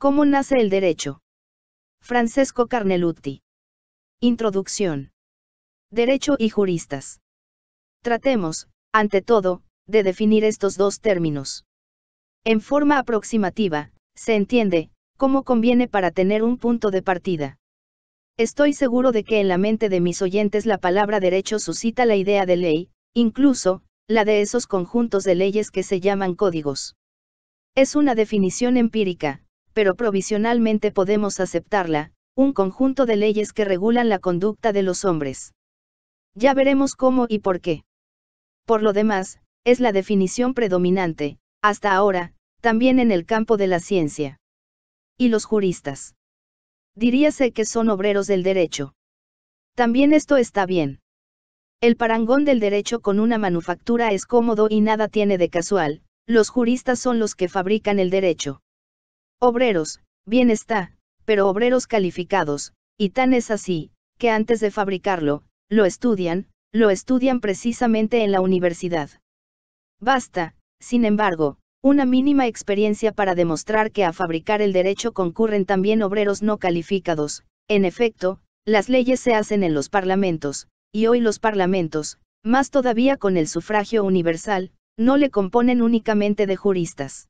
¿Cómo nace el derecho? Francesco Carnelutti. Introducción. Derecho y juristas. Tratemos, ante todo, de definir estos dos términos. En forma aproximativa, se entiende, cómo conviene para tener un punto de partida. Estoy seguro de que en la mente de mis oyentes la palabra derecho suscita la idea de ley, incluso, la de esos conjuntos de leyes que se llaman códigos. Es una definición empírica, pero provisionalmente podemos aceptarla, un conjunto de leyes que regulan la conducta de los hombres. Ya veremos cómo y por qué. Por lo demás, es la definición predominante, hasta ahora, también en el campo de la ciencia. Y los juristas. Diríase que son obreros del derecho. También esto está bien. El parangón del derecho con una manufactura es cómodo y nada tiene de casual, los juristas son los que fabrican el derecho. Obreros, bien está, pero obreros calificados, y tan es así, que antes de fabricarlo, lo estudian, lo estudian precisamente en la universidad. Basta, sin embargo, una mínima experiencia para demostrar que a fabricar el derecho concurren también obreros no calificados. En efecto, las leyes se hacen en los parlamentos, y hoy los parlamentos, más todavía con el sufragio universal, no le componen únicamente de juristas.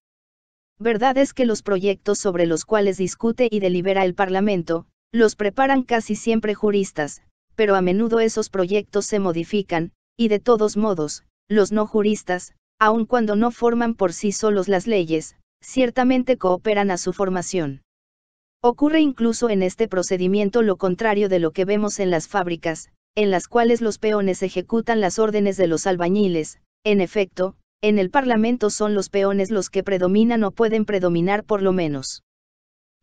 Verdad es que los proyectos sobre los cuales discute y delibera el Parlamento, los preparan casi siempre juristas, pero a menudo esos proyectos se modifican, y de todos modos, los no juristas, aun cuando no forman por sí solos las leyes, ciertamente cooperan a su formación. Ocurre incluso en este procedimiento lo contrario de lo que vemos en las fábricas, en las cuales los peones ejecutan las órdenes de los albañiles, en efecto, en el Parlamento son los peones los que predominan o pueden predominar por lo menos.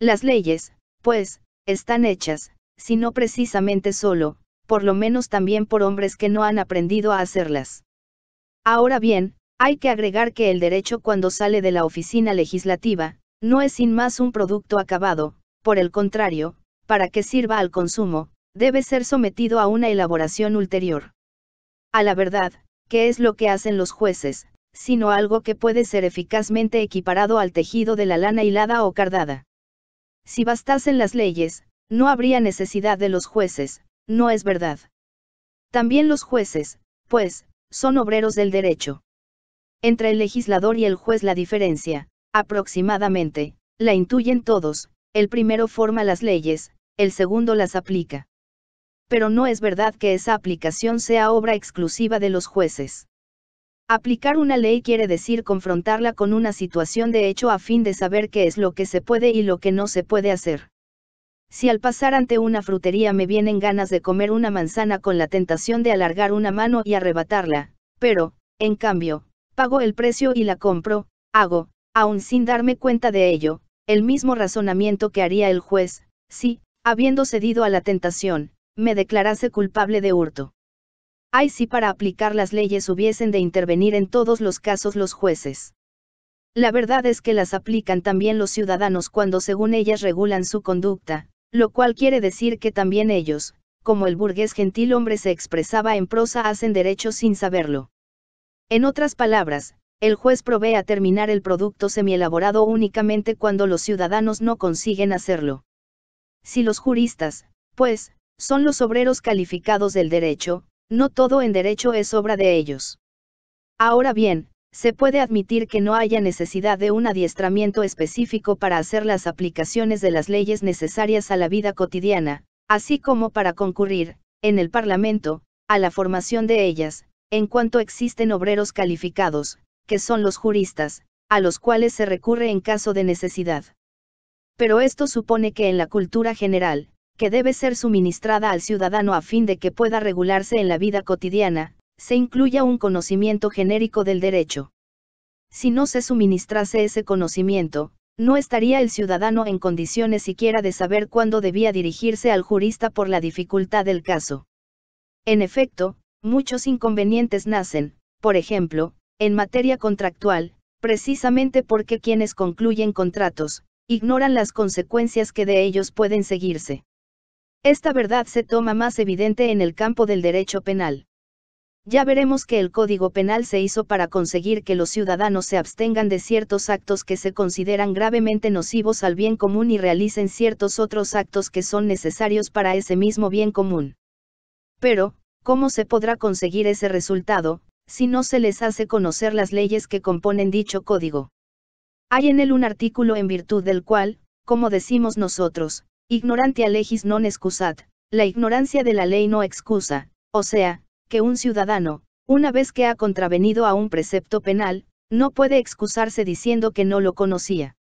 Las leyes, pues, están hechas, si no precisamente solo, por lo menos también por hombres que no han aprendido a hacerlas. Ahora bien, hay que agregar que el derecho cuando sale de la oficina legislativa, no es sin más un producto acabado, por el contrario, para que sirva al consumo, debe ser sometido a una elaboración ulterior. A la verdad, ¿qué es lo que hacen los jueces? sino algo que puede ser eficazmente equiparado al tejido de la lana hilada o cardada. Si bastasen las leyes, no habría necesidad de los jueces, no es verdad. También los jueces, pues, son obreros del derecho. Entre el legislador y el juez la diferencia, aproximadamente, la intuyen todos, el primero forma las leyes, el segundo las aplica. Pero no es verdad que esa aplicación sea obra exclusiva de los jueces. Aplicar una ley quiere decir confrontarla con una situación de hecho a fin de saber qué es lo que se puede y lo que no se puede hacer. Si al pasar ante una frutería me vienen ganas de comer una manzana con la tentación de alargar una mano y arrebatarla, pero, en cambio, pago el precio y la compro, hago, aun sin darme cuenta de ello, el mismo razonamiento que haría el juez, si, habiendo cedido a la tentación, me declarase culpable de hurto. Ay si para aplicar las leyes hubiesen de intervenir en todos los casos los jueces. La verdad es que las aplican también los ciudadanos cuando según ellas regulan su conducta, lo cual quiere decir que también ellos, como el burgués gentil hombre se expresaba en prosa, hacen derecho sin saberlo. En otras palabras, el juez provee a terminar el producto semielaborado únicamente cuando los ciudadanos no consiguen hacerlo. Si los juristas, pues, son los obreros calificados del derecho, no todo en derecho es obra de ellos. Ahora bien, se puede admitir que no haya necesidad de un adiestramiento específico para hacer las aplicaciones de las leyes necesarias a la vida cotidiana, así como para concurrir, en el Parlamento, a la formación de ellas, en cuanto existen obreros calificados, que son los juristas, a los cuales se recurre en caso de necesidad. Pero esto supone que en la cultura general, que debe ser suministrada al ciudadano a fin de que pueda regularse en la vida cotidiana, se incluya un conocimiento genérico del derecho. Si no se suministrase ese conocimiento, no estaría el ciudadano en condiciones siquiera de saber cuándo debía dirigirse al jurista por la dificultad del caso. En efecto, muchos inconvenientes nacen, por ejemplo, en materia contractual, precisamente porque quienes concluyen contratos, ignoran las consecuencias que de ellos pueden seguirse. Esta verdad se toma más evidente en el campo del derecho penal. Ya veremos que el Código Penal se hizo para conseguir que los ciudadanos se abstengan de ciertos actos que se consideran gravemente nocivos al bien común y realicen ciertos otros actos que son necesarios para ese mismo bien común. Pero, ¿cómo se podrá conseguir ese resultado, si no se les hace conocer las leyes que componen dicho código? Hay en él un artículo en virtud del cual, como decimos nosotros, Ignorantia legis non excusat, la ignorancia de la ley no excusa, o sea, que un ciudadano, una vez que ha contravenido a un precepto penal, no puede excusarse diciendo que no lo conocía.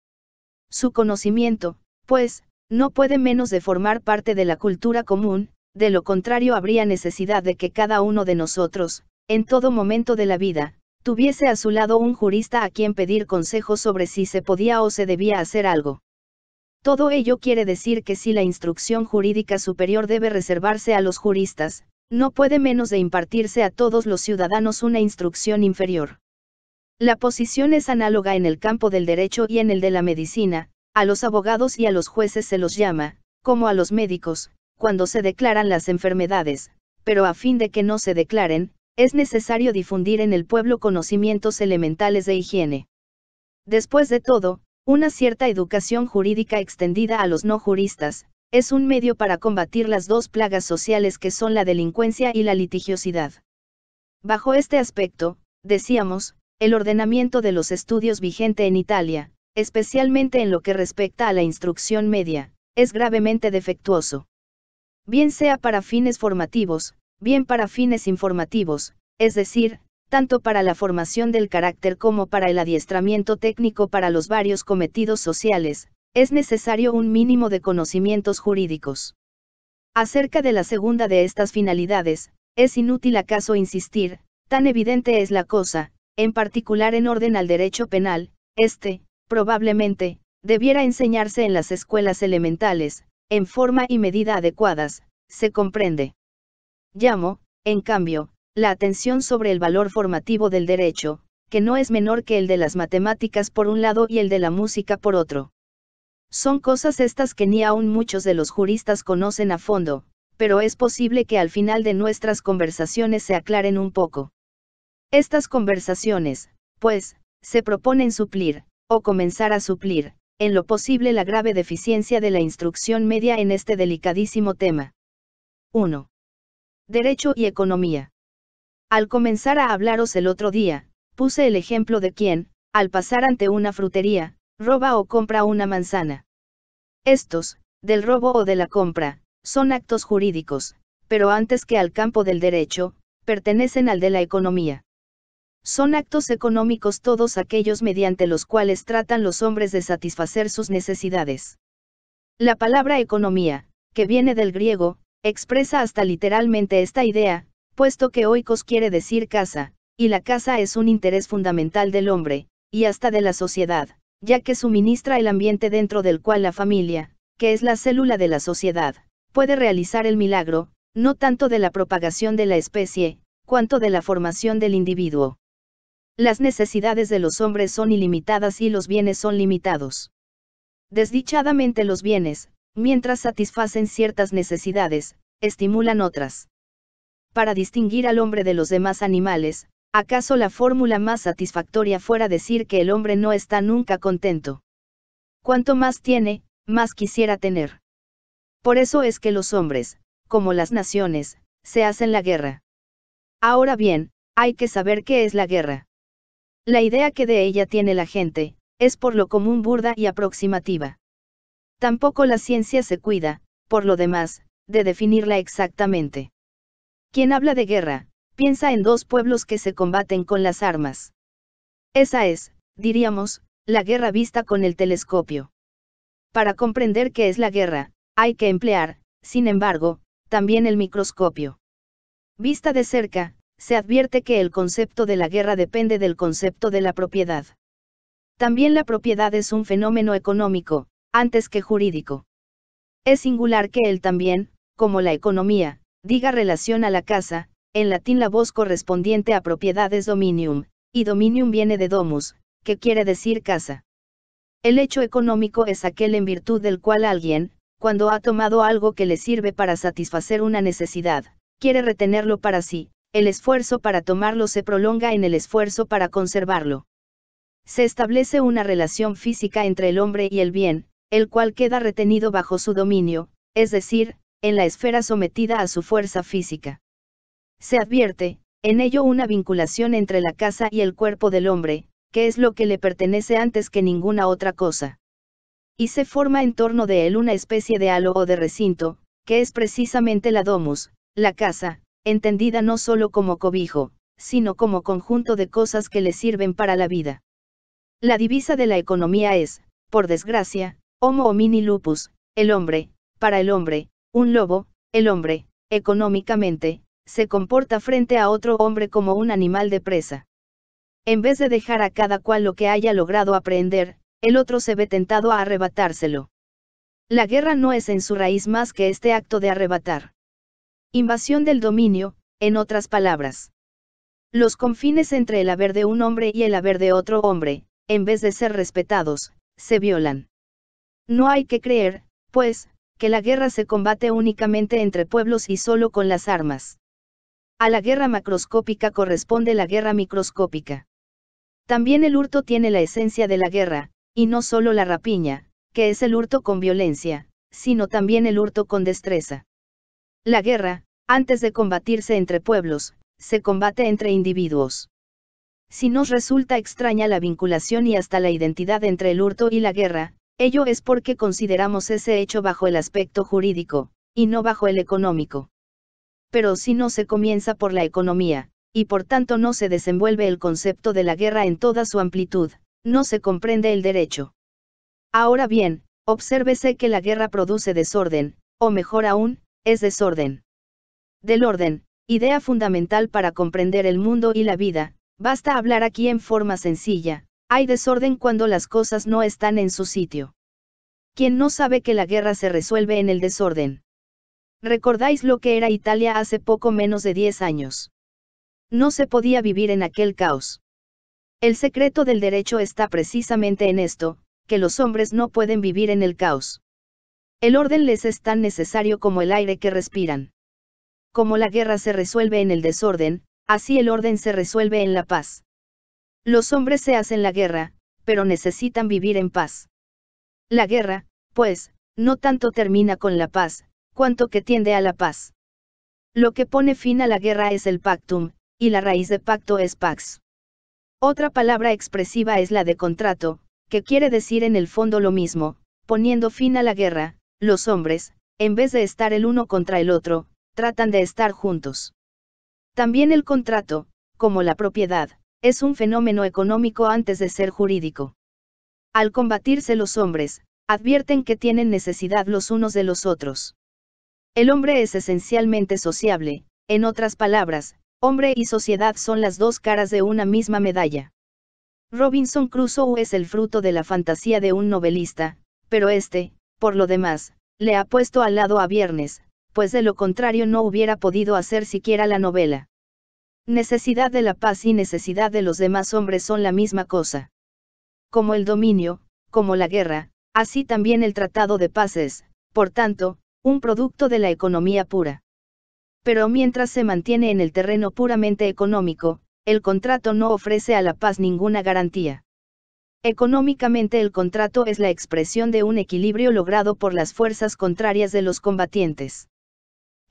Su conocimiento, pues, no puede menos de formar parte de la cultura común, de lo contrario habría necesidad de que cada uno de nosotros, en todo momento de la vida, tuviese a su lado un jurista a quien pedir consejo sobre si se podía o se debía hacer algo. Todo ello quiere decir que si la instrucción jurídica superior debe reservarse a los juristas, no puede menos de impartirse a todos los ciudadanos una instrucción inferior. La posición es análoga en el campo del derecho y en el de la medicina, a los abogados y a los jueces se los llama, como a los médicos, cuando se declaran las enfermedades, pero a fin de que no se declaren, es necesario difundir en el pueblo conocimientos elementales de higiene. Después de todo, una cierta educación jurídica extendida a los no juristas, es un medio para combatir las dos plagas sociales que son la delincuencia y la litigiosidad. Bajo este aspecto, decíamos, el ordenamiento de los estudios vigente en Italia, especialmente en lo que respecta a la instrucción media, es gravemente defectuoso. Bien sea para fines formativos, bien para fines informativos, es decir, tanto para la formación del carácter como para el adiestramiento técnico para los varios cometidos sociales, es necesario un mínimo de conocimientos jurídicos. Acerca de la segunda de estas finalidades, es inútil acaso insistir, tan evidente es la cosa, en particular en orden al derecho penal, este, probablemente, debiera enseñarse en las escuelas elementales, en forma y medida adecuadas, se comprende. Llamo, en cambio, la atención sobre el valor formativo del derecho, que no es menor que el de las matemáticas por un lado y el de la música por otro. Son cosas estas que ni aún muchos de los juristas conocen a fondo, pero es posible que al final de nuestras conversaciones se aclaren un poco. Estas conversaciones, pues, se proponen suplir, o comenzar a suplir, en lo posible la grave deficiencia de la instrucción media en este delicadísimo tema. 1. Derecho y economía. Al comenzar a hablaros el otro día, puse el ejemplo de quien, al pasar ante una frutería, roba o compra una manzana. Estos, del robo o de la compra, son actos jurídicos, pero antes que al campo del derecho, pertenecen al de la economía. Son actos económicos todos aquellos mediante los cuales tratan los hombres de satisfacer sus necesidades. La palabra economía, que viene del griego, expresa hasta literalmente esta idea, puesto que oikos quiere decir casa, y la casa es un interés fundamental del hombre, y hasta de la sociedad, ya que suministra el ambiente dentro del cual la familia, que es la célula de la sociedad, puede realizar el milagro, no tanto de la propagación de la especie, cuanto de la formación del individuo. Las necesidades de los hombres son ilimitadas y los bienes son limitados. Desdichadamente los bienes, mientras satisfacen ciertas necesidades, estimulan otras para distinguir al hombre de los demás animales, ¿acaso la fórmula más satisfactoria fuera decir que el hombre no está nunca contento? Cuanto más tiene, más quisiera tener. Por eso es que los hombres, como las naciones, se hacen la guerra. Ahora bien, hay que saber qué es la guerra. La idea que de ella tiene la gente, es por lo común burda y aproximativa. Tampoco la ciencia se cuida, por lo demás, de definirla exactamente. Quien habla de guerra, piensa en dos pueblos que se combaten con las armas. Esa es, diríamos, la guerra vista con el telescopio. Para comprender qué es la guerra, hay que emplear, sin embargo, también el microscopio. Vista de cerca, se advierte que el concepto de la guerra depende del concepto de la propiedad. También la propiedad es un fenómeno económico, antes que jurídico. Es singular que él también, como la economía, Diga relación a la casa, en latín la voz correspondiente a propiedades dominium, y dominium viene de domus, que quiere decir casa. El hecho económico es aquel en virtud del cual alguien, cuando ha tomado algo que le sirve para satisfacer una necesidad, quiere retenerlo para sí, el esfuerzo para tomarlo se prolonga en el esfuerzo para conservarlo. Se establece una relación física entre el hombre y el bien, el cual queda retenido bajo su dominio, es decir, en la esfera sometida a su fuerza física. Se advierte, en ello una vinculación entre la casa y el cuerpo del hombre, que es lo que le pertenece antes que ninguna otra cosa. Y se forma en torno de él una especie de halo o de recinto, que es precisamente la domus, la casa, entendida no solo como cobijo, sino como conjunto de cosas que le sirven para la vida. La divisa de la economía es, por desgracia, homo homini lupus, el hombre, para el hombre, un lobo, el hombre, económicamente, se comporta frente a otro hombre como un animal de presa. En vez de dejar a cada cual lo que haya logrado aprender, el otro se ve tentado a arrebatárselo. La guerra no es en su raíz más que este acto de arrebatar. Invasión del dominio, en otras palabras. Los confines entre el haber de un hombre y el haber de otro hombre, en vez de ser respetados, se violan. No hay que creer, pues, que la guerra se combate únicamente entre pueblos y solo con las armas. A la guerra macroscópica corresponde la guerra microscópica. También el hurto tiene la esencia de la guerra, y no solo la rapiña, que es el hurto con violencia, sino también el hurto con destreza. La guerra, antes de combatirse entre pueblos, se combate entre individuos. Si nos resulta extraña la vinculación y hasta la identidad entre el hurto y la guerra, Ello es porque consideramos ese hecho bajo el aspecto jurídico, y no bajo el económico. Pero si no se comienza por la economía, y por tanto no se desenvuelve el concepto de la guerra en toda su amplitud, no se comprende el derecho. Ahora bien, obsérvese que la guerra produce desorden, o mejor aún, es desorden. Del orden, idea fundamental para comprender el mundo y la vida, basta hablar aquí en forma sencilla, hay desorden cuando las cosas no están en su sitio. ¿Quién no sabe que la guerra se resuelve en el desorden? ¿Recordáis lo que era Italia hace poco menos de 10 años? No se podía vivir en aquel caos. El secreto del derecho está precisamente en esto, que los hombres no pueden vivir en el caos. El orden les es tan necesario como el aire que respiran. Como la guerra se resuelve en el desorden, así el orden se resuelve en la paz. Los hombres se hacen la guerra, pero necesitan vivir en paz. La guerra, pues, no tanto termina con la paz, cuanto que tiende a la paz. Lo que pone fin a la guerra es el pactum, y la raíz de pacto es pax. Otra palabra expresiva es la de contrato, que quiere decir en el fondo lo mismo, poniendo fin a la guerra, los hombres, en vez de estar el uno contra el otro, tratan de estar juntos. También el contrato, como la propiedad, es un fenómeno económico antes de ser jurídico. Al combatirse los hombres, advierten que tienen necesidad los unos de los otros. El hombre es esencialmente sociable, en otras palabras, hombre y sociedad son las dos caras de una misma medalla. Robinson Crusoe es el fruto de la fantasía de un novelista, pero este, por lo demás, le ha puesto al lado a Viernes, pues de lo contrario no hubiera podido hacer siquiera la novela. Necesidad de la paz y necesidad de los demás hombres son la misma cosa. Como el dominio, como la guerra, así también el Tratado de Paz es, por tanto, un producto de la economía pura. Pero mientras se mantiene en el terreno puramente económico, el contrato no ofrece a la paz ninguna garantía. Económicamente el contrato es la expresión de un equilibrio logrado por las fuerzas contrarias de los combatientes.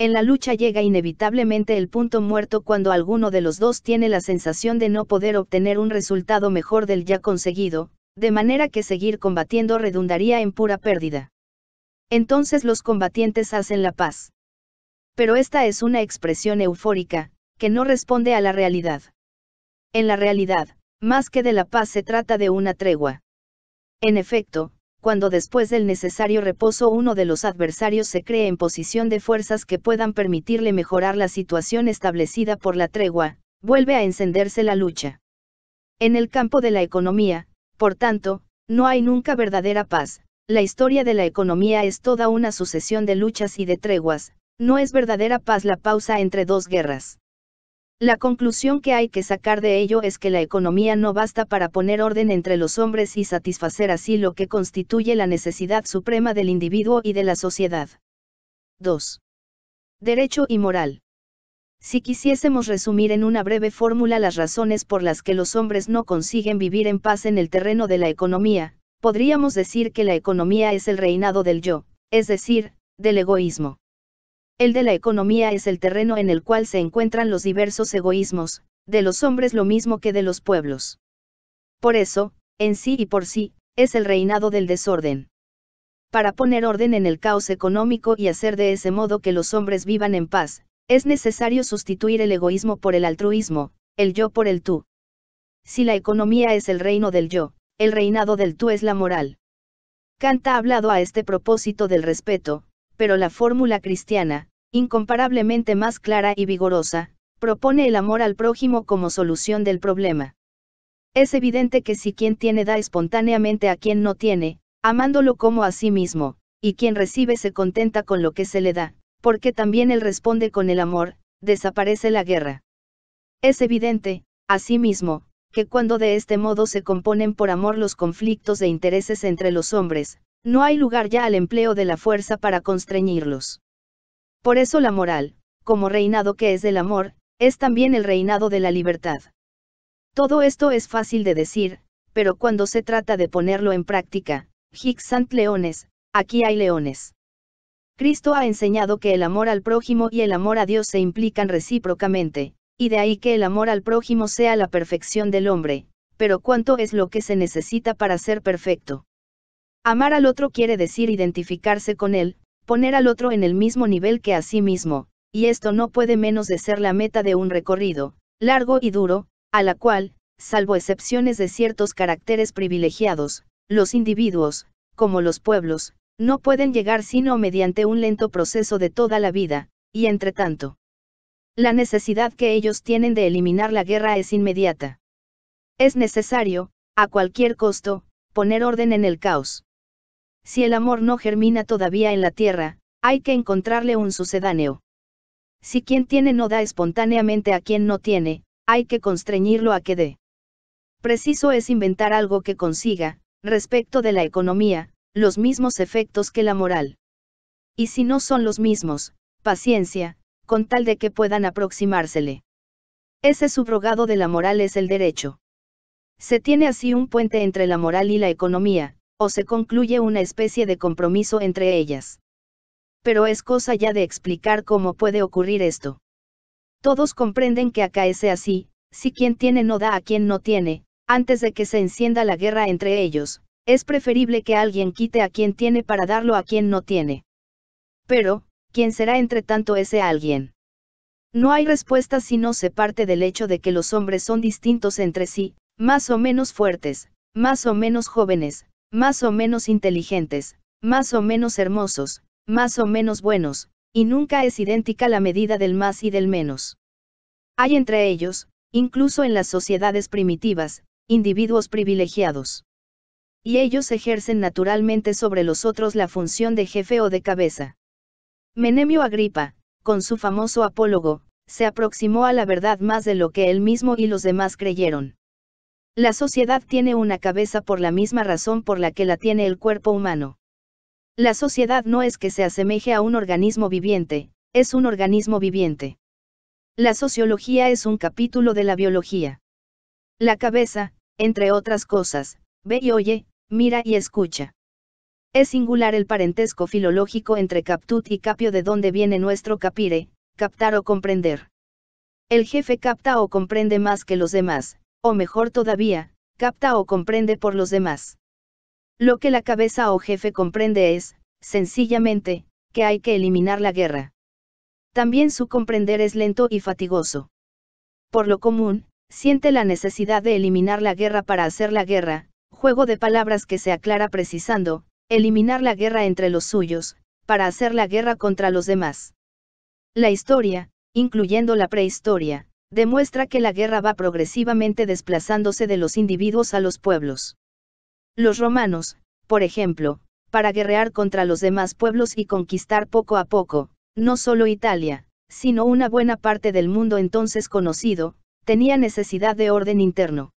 En la lucha llega inevitablemente el punto muerto cuando alguno de los dos tiene la sensación de no poder obtener un resultado mejor del ya conseguido, de manera que seguir combatiendo redundaría en pura pérdida. Entonces los combatientes hacen la paz. Pero esta es una expresión eufórica, que no responde a la realidad. En la realidad, más que de la paz se trata de una tregua. En efecto, cuando después del necesario reposo uno de los adversarios se cree en posición de fuerzas que puedan permitirle mejorar la situación establecida por la tregua, vuelve a encenderse la lucha. En el campo de la economía, por tanto, no hay nunca verdadera paz, la historia de la economía es toda una sucesión de luchas y de treguas, no es verdadera paz la pausa entre dos guerras. La conclusión que hay que sacar de ello es que la economía no basta para poner orden entre los hombres y satisfacer así lo que constituye la necesidad suprema del individuo y de la sociedad. 2. Derecho y moral. Si quisiésemos resumir en una breve fórmula las razones por las que los hombres no consiguen vivir en paz en el terreno de la economía, podríamos decir que la economía es el reinado del yo, es decir, del egoísmo. El de la economía es el terreno en el cual se encuentran los diversos egoísmos, de los hombres lo mismo que de los pueblos. Por eso, en sí y por sí, es el reinado del desorden. Para poner orden en el caos económico y hacer de ese modo que los hombres vivan en paz, es necesario sustituir el egoísmo por el altruismo, el yo por el tú. Si la economía es el reino del yo, el reinado del tú es la moral. Kant ha hablado a este propósito del respeto, pero la fórmula cristiana, incomparablemente más clara y vigorosa, propone el amor al prójimo como solución del problema. Es evidente que si quien tiene da espontáneamente a quien no tiene, amándolo como a sí mismo, y quien recibe se contenta con lo que se le da, porque también él responde con el amor, desaparece la guerra. Es evidente, asimismo, que cuando de este modo se componen por amor los conflictos de intereses entre los hombres, no hay lugar ya al empleo de la fuerza para constreñirlos. Por eso la moral, como reinado que es del amor, es también el reinado de la libertad. Todo esto es fácil de decir, pero cuando se trata de ponerlo en práctica, hic sant leones, aquí hay leones. Cristo ha enseñado que el amor al prójimo y el amor a Dios se implican recíprocamente, y de ahí que el amor al prójimo sea la perfección del hombre, pero ¿cuánto es lo que se necesita para ser perfecto? Amar al otro quiere decir identificarse con él, poner al otro en el mismo nivel que a sí mismo, y esto no puede menos de ser la meta de un recorrido, largo y duro, a la cual, salvo excepciones de ciertos caracteres privilegiados, los individuos, como los pueblos, no pueden llegar sino mediante un lento proceso de toda la vida, y entre tanto. La necesidad que ellos tienen de eliminar la guerra es inmediata. Es necesario, a cualquier costo, poner orden en el caos. Si el amor no germina todavía en la tierra, hay que encontrarle un sucedáneo. Si quien tiene no da espontáneamente a quien no tiene, hay que constreñirlo a que dé. Preciso es inventar algo que consiga, respecto de la economía, los mismos efectos que la moral. Y si no son los mismos, paciencia, con tal de que puedan aproximársele. Ese subrogado de la moral es el derecho. Se tiene así un puente entre la moral y la economía, o se concluye una especie de compromiso entre ellas. Pero es cosa ya de explicar cómo puede ocurrir esto. Todos comprenden que acá es así, si quien tiene no da a quien no tiene, antes de que se encienda la guerra entre ellos, es preferible que alguien quite a quien tiene para darlo a quien no tiene. Pero, ¿quién será entre tanto ese alguien? No hay respuesta si no se parte del hecho de que los hombres son distintos entre sí, más o menos fuertes, más o menos jóvenes, más o menos inteligentes, más o menos hermosos, más o menos buenos, y nunca es idéntica la medida del más y del menos. Hay entre ellos, incluso en las sociedades primitivas, individuos privilegiados. Y ellos ejercen naturalmente sobre los otros la función de jefe o de cabeza. Menemio Agripa, con su famoso apólogo, se aproximó a la verdad más de lo que él mismo y los demás creyeron. La sociedad tiene una cabeza por la misma razón por la que la tiene el cuerpo humano. La sociedad no es que se asemeje a un organismo viviente, es un organismo viviente. La sociología es un capítulo de la biología. La cabeza, entre otras cosas, ve y oye, mira y escucha. Es singular el parentesco filológico entre captut y capio de donde viene nuestro capire, captar o comprender. El jefe capta o comprende más que los demás, o mejor todavía, capta o comprende por los demás. Lo que la cabeza o jefe comprende es, sencillamente, que hay que eliminar la guerra. También su comprender es lento y fatigoso. Por lo común, siente la necesidad de eliminar la guerra para hacer la guerra, juego de palabras que se aclara precisando, eliminar la guerra entre los suyos, para hacer la guerra contra los demás. La historia, incluyendo la prehistoria, demuestra que la guerra va progresivamente desplazándose de los individuos a los pueblos. Los romanos, por ejemplo, para guerrear contra los demás pueblos y conquistar poco a poco, no solo Italia, sino una buena parte del mundo entonces conocido, tenía necesidad de orden interno.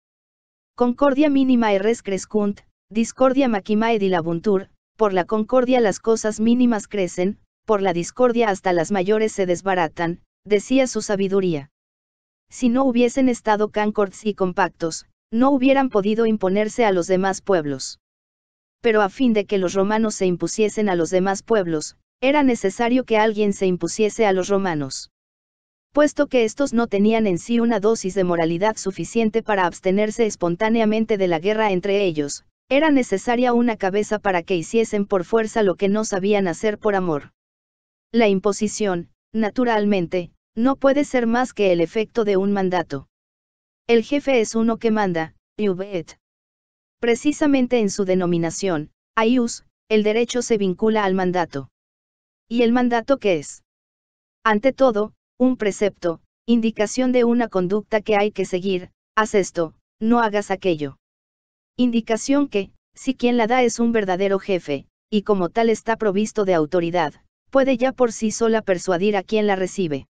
Concordia mínima y res crescunt, discordia y dilabuntur, por la concordia las cosas mínimas crecen, por la discordia hasta las mayores se desbaratan, decía su sabiduría. Si no hubiesen estado cáncords y compactos, no hubieran podido imponerse a los demás pueblos. Pero a fin de que los romanos se impusiesen a los demás pueblos, era necesario que alguien se impusiese a los romanos. Puesto que estos no tenían en sí una dosis de moralidad suficiente para abstenerse espontáneamente de la guerra entre ellos, era necesaria una cabeza para que hiciesen por fuerza lo que no sabían hacer por amor. La imposición, naturalmente, no puede ser más que el efecto de un mandato. El jefe es uno que manda, Iubet. Precisamente en su denominación, Ayus, el derecho se vincula al mandato. ¿Y el mandato qué es? Ante todo, un precepto, indicación de una conducta que hay que seguir, haz esto, no hagas aquello. Indicación que, si quien la da es un verdadero jefe, y como tal está provisto de autoridad, puede ya por sí sola persuadir a quien la recibe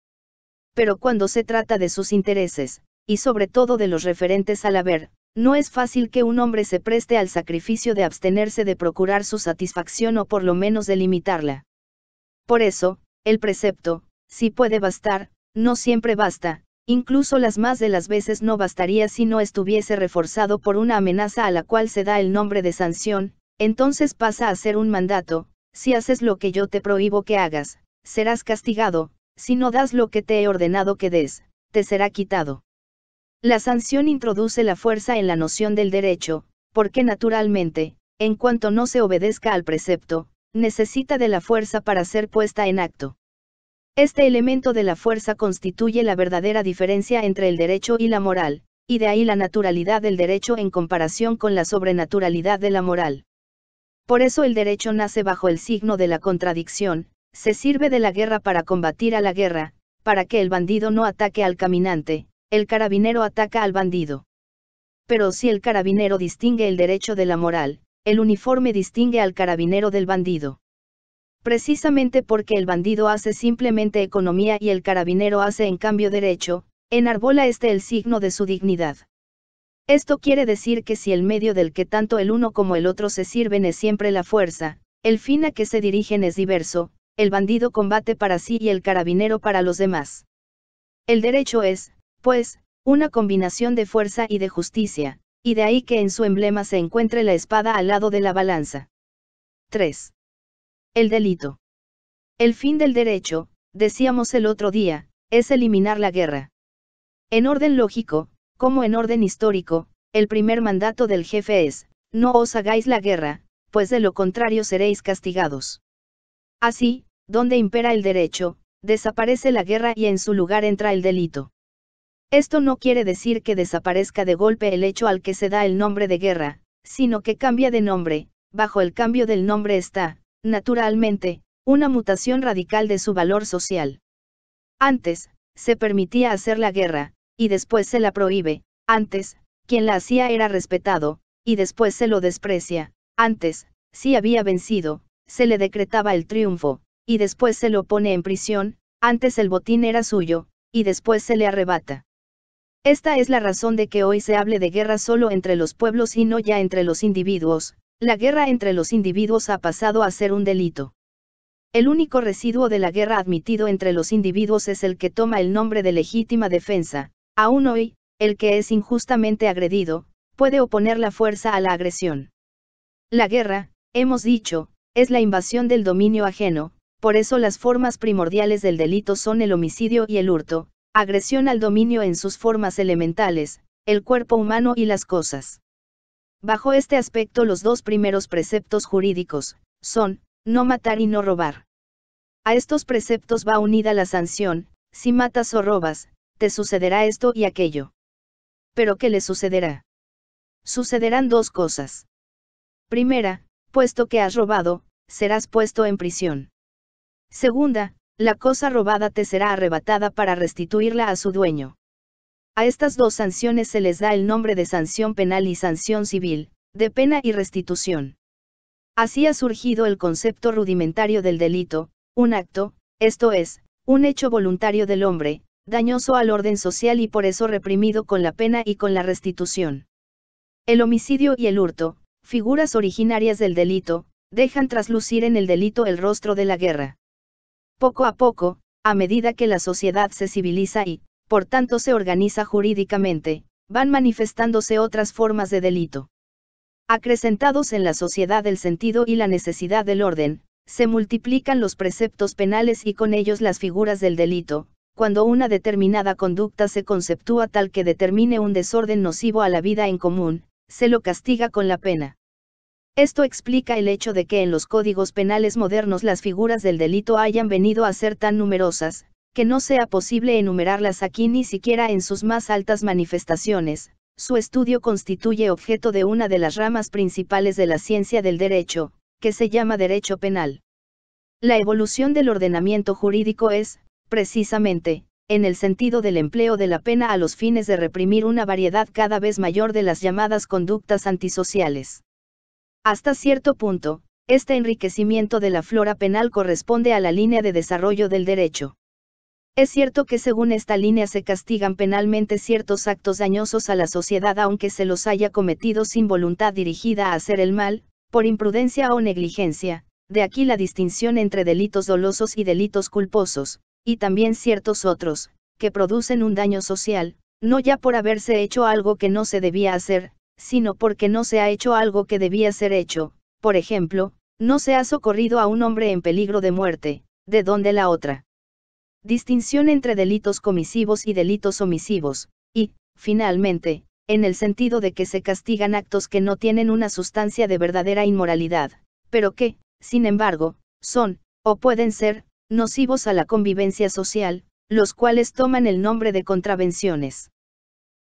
pero cuando se trata de sus intereses, y sobre todo de los referentes al haber, no es fácil que un hombre se preste al sacrificio de abstenerse de procurar su satisfacción o por lo menos de limitarla. Por eso, el precepto, si puede bastar, no siempre basta, incluso las más de las veces no bastaría si no estuviese reforzado por una amenaza a la cual se da el nombre de sanción, entonces pasa a ser un mandato, si haces lo que yo te prohíbo que hagas, serás castigado, si no das lo que te he ordenado que des, te será quitado. La sanción introduce la fuerza en la noción del derecho, porque naturalmente, en cuanto no se obedezca al precepto, necesita de la fuerza para ser puesta en acto. Este elemento de la fuerza constituye la verdadera diferencia entre el derecho y la moral, y de ahí la naturalidad del derecho en comparación con la sobrenaturalidad de la moral. Por eso el derecho nace bajo el signo de la contradicción, se sirve de la guerra para combatir a la guerra, para que el bandido no ataque al caminante, el carabinero ataca al bandido. Pero si el carabinero distingue el derecho de la moral, el uniforme distingue al carabinero del bandido. Precisamente porque el bandido hace simplemente economía y el carabinero hace en cambio derecho, enarbola este el signo de su dignidad. Esto quiere decir que si el medio del que tanto el uno como el otro se sirven es siempre la fuerza, el fin a que se dirigen es diverso, el bandido combate para sí y el carabinero para los demás. El derecho es, pues, una combinación de fuerza y de justicia, y de ahí que en su emblema se encuentre la espada al lado de la balanza. 3. El delito. El fin del derecho, decíamos el otro día, es eliminar la guerra. En orden lógico, como en orden histórico, el primer mandato del jefe es, no os hagáis la guerra, pues de lo contrario seréis castigados. Así, donde impera el derecho, desaparece la guerra y en su lugar entra el delito. Esto no quiere decir que desaparezca de golpe el hecho al que se da el nombre de guerra, sino que cambia de nombre, bajo el cambio del nombre está, naturalmente, una mutación radical de su valor social. Antes, se permitía hacer la guerra, y después se la prohíbe, antes, quien la hacía era respetado, y después se lo desprecia, antes, si había vencido, se le decretaba el triunfo, y después se lo pone en prisión, antes el botín era suyo, y después se le arrebata. Esta es la razón de que hoy se hable de guerra solo entre los pueblos y no ya entre los individuos, la guerra entre los individuos ha pasado a ser un delito. El único residuo de la guerra admitido entre los individuos es el que toma el nombre de legítima defensa, aún hoy, el que es injustamente agredido, puede oponer la fuerza a la agresión. La guerra, hemos dicho, es la invasión del dominio ajeno, por eso las formas primordiales del delito son el homicidio y el hurto, agresión al dominio en sus formas elementales, el cuerpo humano y las cosas. Bajo este aspecto los dos primeros preceptos jurídicos, son, no matar y no robar. A estos preceptos va unida la sanción, si matas o robas, te sucederá esto y aquello. Pero ¿qué le sucederá? Sucederán dos cosas. Primera, puesto que has robado, serás puesto en prisión. Segunda, la cosa robada te será arrebatada para restituirla a su dueño. A estas dos sanciones se les da el nombre de sanción penal y sanción civil, de pena y restitución. Así ha surgido el concepto rudimentario del delito, un acto, esto es, un hecho voluntario del hombre, dañoso al orden social y por eso reprimido con la pena y con la restitución. El homicidio y el hurto, figuras originarias del delito, dejan traslucir en el delito el rostro de la guerra. Poco a poco, a medida que la sociedad se civiliza y, por tanto, se organiza jurídicamente, van manifestándose otras formas de delito. Acrecentados en la sociedad el sentido y la necesidad del orden, se multiplican los preceptos penales y con ellos las figuras del delito, cuando una determinada conducta se conceptúa tal que determine un desorden nocivo a la vida en común, se lo castiga con la pena. Esto explica el hecho de que en los códigos penales modernos las figuras del delito hayan venido a ser tan numerosas, que no sea posible enumerarlas aquí ni siquiera en sus más altas manifestaciones. Su estudio constituye objeto de una de las ramas principales de la ciencia del derecho, que se llama derecho penal. La evolución del ordenamiento jurídico es, precisamente, en el sentido del empleo de la pena a los fines de reprimir una variedad cada vez mayor de las llamadas conductas antisociales. Hasta cierto punto, este enriquecimiento de la flora penal corresponde a la línea de desarrollo del derecho. Es cierto que según esta línea se castigan penalmente ciertos actos dañosos a la sociedad aunque se los haya cometido sin voluntad dirigida a hacer el mal, por imprudencia o negligencia, de aquí la distinción entre delitos dolosos y delitos culposos, y también ciertos otros, que producen un daño social, no ya por haberse hecho algo que no se debía hacer, sino porque no se ha hecho algo que debía ser hecho, por ejemplo, no se ha socorrido a un hombre en peligro de muerte, de donde la otra. Distinción entre delitos comisivos y delitos omisivos, y, finalmente, en el sentido de que se castigan actos que no tienen una sustancia de verdadera inmoralidad, pero que, sin embargo, son, o pueden ser, nocivos a la convivencia social, los cuales toman el nombre de contravenciones.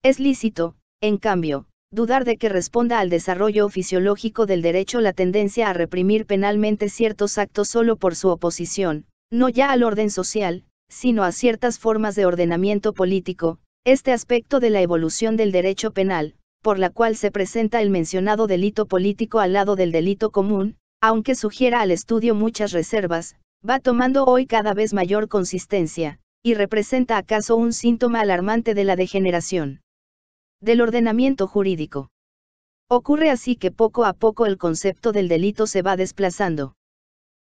Es lícito, en cambio, dudar de que responda al desarrollo fisiológico del derecho la tendencia a reprimir penalmente ciertos actos solo por su oposición, no ya al orden social, sino a ciertas formas de ordenamiento político, este aspecto de la evolución del derecho penal, por la cual se presenta el mencionado delito político al lado del delito común, aunque sugiera al estudio muchas reservas, va tomando hoy cada vez mayor consistencia, y representa acaso un síntoma alarmante de la degeneración del ordenamiento jurídico. Ocurre así que poco a poco el concepto del delito se va desplazando.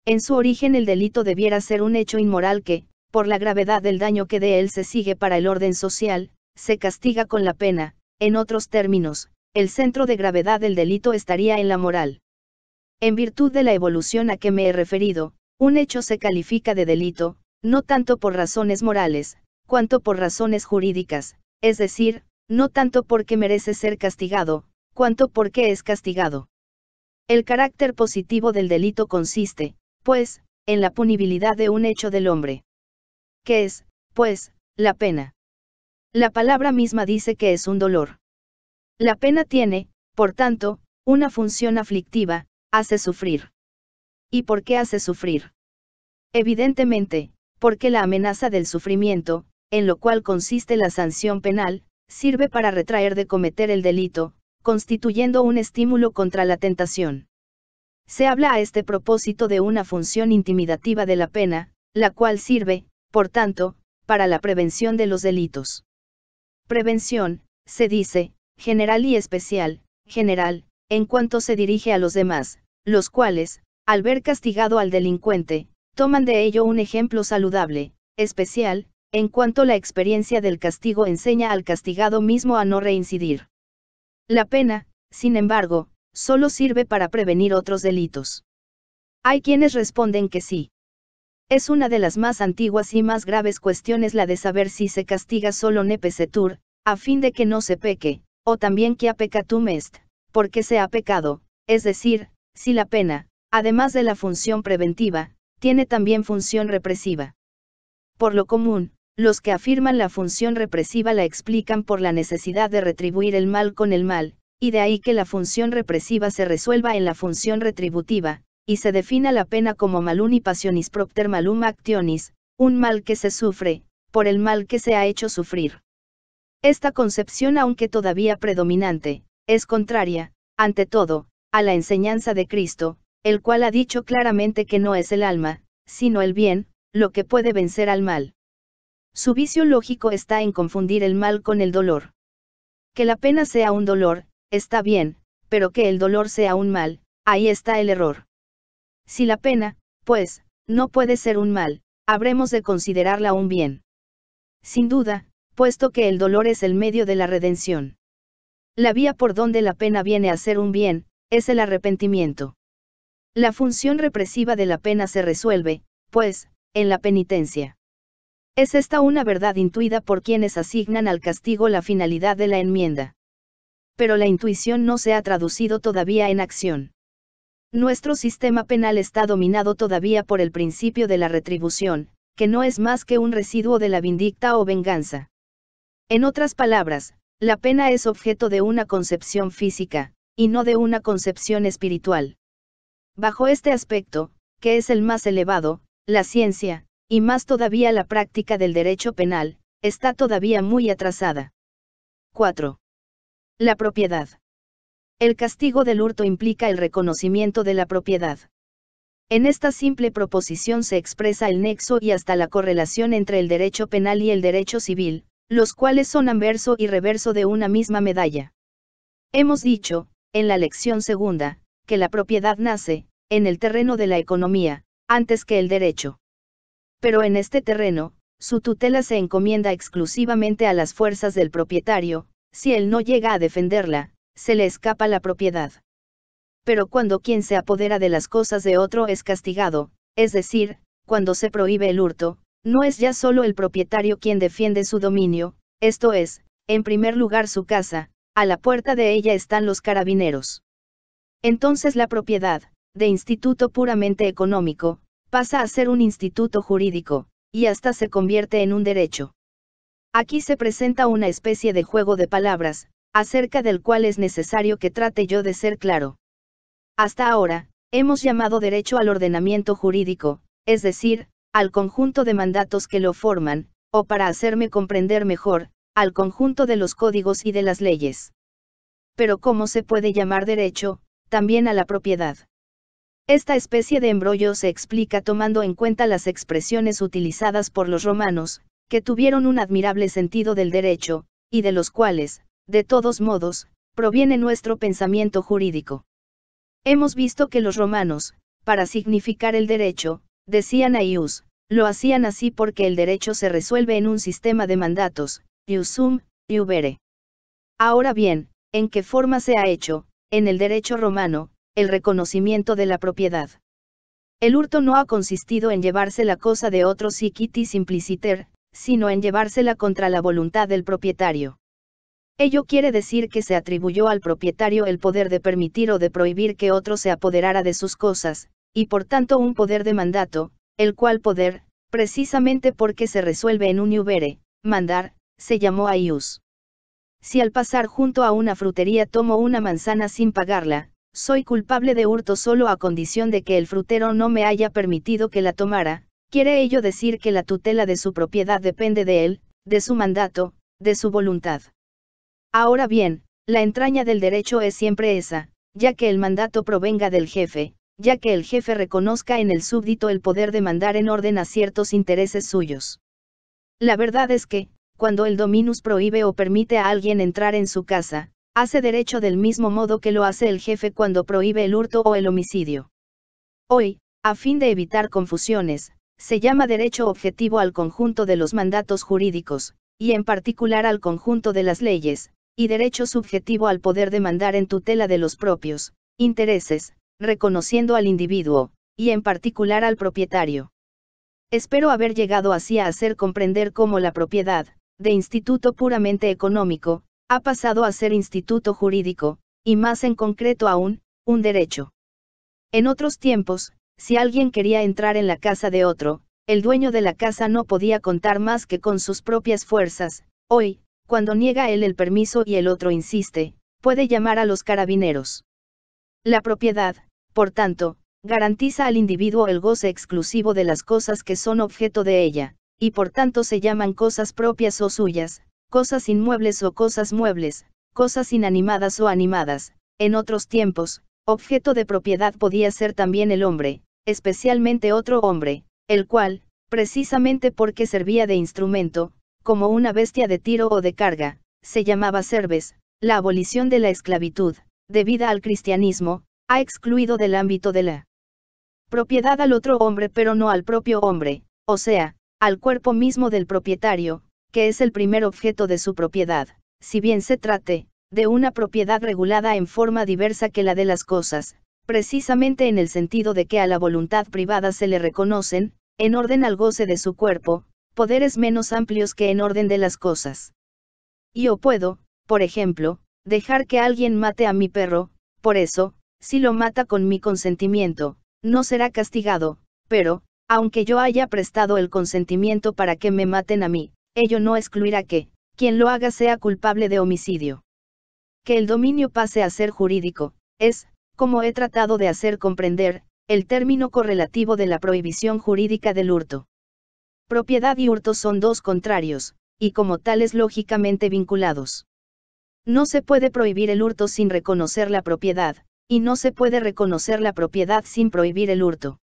En su origen el delito debiera ser un hecho inmoral que, por la gravedad del daño que de él se sigue para el orden social, se castiga con la pena, en otros términos, el centro de gravedad del delito estaría en la moral. En virtud de la evolución a que me he referido, un hecho se califica de delito, no tanto por razones morales, cuanto por razones jurídicas, es decir, no tanto porque merece ser castigado, cuanto porque es castigado. El carácter positivo del delito consiste, pues, en la punibilidad de un hecho del hombre. ¿Qué es, pues, la pena? La palabra misma dice que es un dolor. La pena tiene, por tanto, una función aflictiva, hace sufrir. ¿Y por qué hace sufrir? Evidentemente, porque la amenaza del sufrimiento, en lo cual consiste la sanción penal, sirve para retraer de cometer el delito, constituyendo un estímulo contra la tentación. Se habla a este propósito de una función intimidativa de la pena, la cual sirve, por tanto, para la prevención de los delitos. Prevención, se dice, general y especial, general, en cuanto se dirige a los demás, los cuales, al ver castigado al delincuente, toman de ello un ejemplo saludable, especial, en cuanto la experiencia del castigo enseña al castigado mismo a no reincidir. La pena, sin embargo, solo sirve para prevenir otros delitos. Hay quienes responden que sí. Es una de las más antiguas y más graves cuestiones la de saber si se castiga solo nepesetur, a fin de que no se peque, o también que apecatum est, porque se ha pecado, es decir, si la pena, además de la función preventiva, tiene también función represiva. Por lo común, los que afirman la función represiva la explican por la necesidad de retribuir el mal con el mal, y de ahí que la función represiva se resuelva en la función retributiva, y se defina la pena como maluni passionis propter malum actionis, un mal que se sufre, por el mal que se ha hecho sufrir. Esta concepción, aunque todavía predominante, es contraria, ante todo, a la enseñanza de Cristo, el cual ha dicho claramente que no es el alma, sino el bien, lo que puede vencer al mal. Su vicio lógico está en confundir el mal con el dolor. Que la pena sea un dolor, está bien, pero que el dolor sea un mal, ahí está el error. Si la pena, pues, no puede ser un mal, habremos de considerarla un bien. Sin duda, puesto que el dolor es el medio de la redención. La vía por donde la pena viene a ser un bien, es el arrepentimiento. La función represiva de la pena se resuelve, pues, en la penitencia. Es esta una verdad intuida por quienes asignan al castigo la finalidad de la enmienda. Pero la intuición no se ha traducido todavía en acción. Nuestro sistema penal está dominado todavía por el principio de la retribución, que no es más que un residuo de la vindicta o venganza. En otras palabras, la pena es objeto de una concepción física, y no de una concepción espiritual. Bajo este aspecto, que es el más elevado, la ciencia, y más todavía la práctica del derecho penal, está todavía muy atrasada. 4. La propiedad. El castigo del hurto implica el reconocimiento de la propiedad. En esta simple proposición se expresa el nexo y hasta la correlación entre el derecho penal y el derecho civil, los cuales son anverso y reverso de una misma medalla. Hemos dicho, en la lección segunda, que la propiedad nace, en el terreno de la economía, antes que el derecho pero en este terreno, su tutela se encomienda exclusivamente a las fuerzas del propietario, si él no llega a defenderla, se le escapa la propiedad. Pero cuando quien se apodera de las cosas de otro es castigado, es decir, cuando se prohíbe el hurto, no es ya solo el propietario quien defiende su dominio, esto es, en primer lugar su casa, a la puerta de ella están los carabineros. Entonces la propiedad, de instituto puramente económico, pasa a ser un instituto jurídico, y hasta se convierte en un derecho. Aquí se presenta una especie de juego de palabras, acerca del cual es necesario que trate yo de ser claro. Hasta ahora, hemos llamado derecho al ordenamiento jurídico, es decir, al conjunto de mandatos que lo forman, o para hacerme comprender mejor, al conjunto de los códigos y de las leyes. Pero ¿cómo se puede llamar derecho, también a la propiedad? Esta especie de embrollo se explica tomando en cuenta las expresiones utilizadas por los romanos, que tuvieron un admirable sentido del derecho, y de los cuales, de todos modos, proviene nuestro pensamiento jurídico. Hemos visto que los romanos, para significar el derecho, decían a ius, lo hacían así porque el derecho se resuelve en un sistema de mandatos, iusum, iubere. Ahora bien, en qué forma se ha hecho, en el derecho romano, el reconocimiento de la propiedad. El hurto no ha consistido en llevarse la cosa de otro siquitis simpliciter, sino en llevársela contra la voluntad del propietario. Ello quiere decir que se atribuyó al propietario el poder de permitir o de prohibir que otro se apoderara de sus cosas, y por tanto un poder de mandato, el cual poder, precisamente porque se resuelve en un iubere, mandar, se llamó aius. Si al pasar junto a una frutería tomo una manzana sin pagarla, soy culpable de hurto solo a condición de que el frutero no me haya permitido que la tomara, quiere ello decir que la tutela de su propiedad depende de él, de su mandato, de su voluntad. Ahora bien, la entraña del derecho es siempre esa, ya que el mandato provenga del jefe, ya que el jefe reconozca en el súbdito el poder de mandar en orden a ciertos intereses suyos. La verdad es que, cuando el dominus prohíbe o permite a alguien entrar en su casa, hace derecho del mismo modo que lo hace el jefe cuando prohíbe el hurto o el homicidio. Hoy, a fin de evitar confusiones, se llama derecho objetivo al conjunto de los mandatos jurídicos, y en particular al conjunto de las leyes, y derecho subjetivo al poder demandar en tutela de los propios intereses, reconociendo al individuo, y en particular al propietario. Espero haber llegado así a hacer comprender cómo la propiedad, de instituto puramente económico, ha pasado a ser instituto jurídico, y más en concreto aún, un derecho. En otros tiempos, si alguien quería entrar en la casa de otro, el dueño de la casa no podía contar más que con sus propias fuerzas, hoy, cuando niega él el permiso y el otro insiste, puede llamar a los carabineros. La propiedad, por tanto, garantiza al individuo el goce exclusivo de las cosas que son objeto de ella, y por tanto se llaman cosas propias o suyas, cosas inmuebles o cosas muebles, cosas inanimadas o animadas, en otros tiempos, objeto de propiedad podía ser también el hombre, especialmente otro hombre, el cual, precisamente porque servía de instrumento, como una bestia de tiro o de carga, se llamaba cerves, la abolición de la esclavitud, debida al cristianismo, ha excluido del ámbito de la propiedad al otro hombre pero no al propio hombre, o sea, al cuerpo mismo del propietario, que es el primer objeto de su propiedad, si bien se trate, de una propiedad regulada en forma diversa que la de las cosas, precisamente en el sentido de que a la voluntad privada se le reconocen, en orden al goce de su cuerpo, poderes menos amplios que en orden de las cosas. Yo puedo, por ejemplo, dejar que alguien mate a mi perro, por eso, si lo mata con mi consentimiento, no será castigado, pero, aunque yo haya prestado el consentimiento para que me maten a mí, ello no excluirá que, quien lo haga sea culpable de homicidio. Que el dominio pase a ser jurídico, es, como he tratado de hacer comprender, el término correlativo de la prohibición jurídica del hurto. Propiedad y hurto son dos contrarios, y como tales lógicamente vinculados. No se puede prohibir el hurto sin reconocer la propiedad, y no se puede reconocer la propiedad sin prohibir el hurto.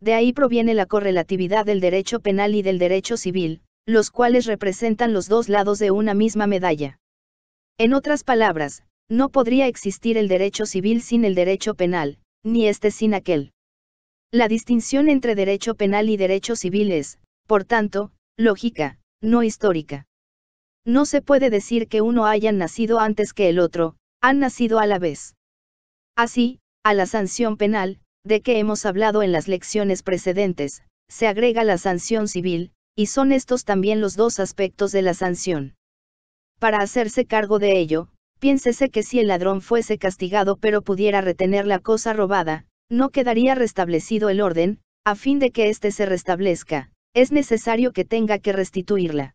De ahí proviene la correlatividad del derecho penal y del derecho civil, los cuales representan los dos lados de una misma medalla. En otras palabras, no podría existir el derecho civil sin el derecho penal, ni este sin aquel. La distinción entre derecho penal y derecho civil es, por tanto, lógica, no histórica. No se puede decir que uno haya nacido antes que el otro, han nacido a la vez. Así, a la sanción penal, de que hemos hablado en las lecciones precedentes, se agrega la sanción civil, y son estos también los dos aspectos de la sanción. Para hacerse cargo de ello, piénsese que si el ladrón fuese castigado pero pudiera retener la cosa robada, no quedaría restablecido el orden, a fin de que éste se restablezca, es necesario que tenga que restituirla.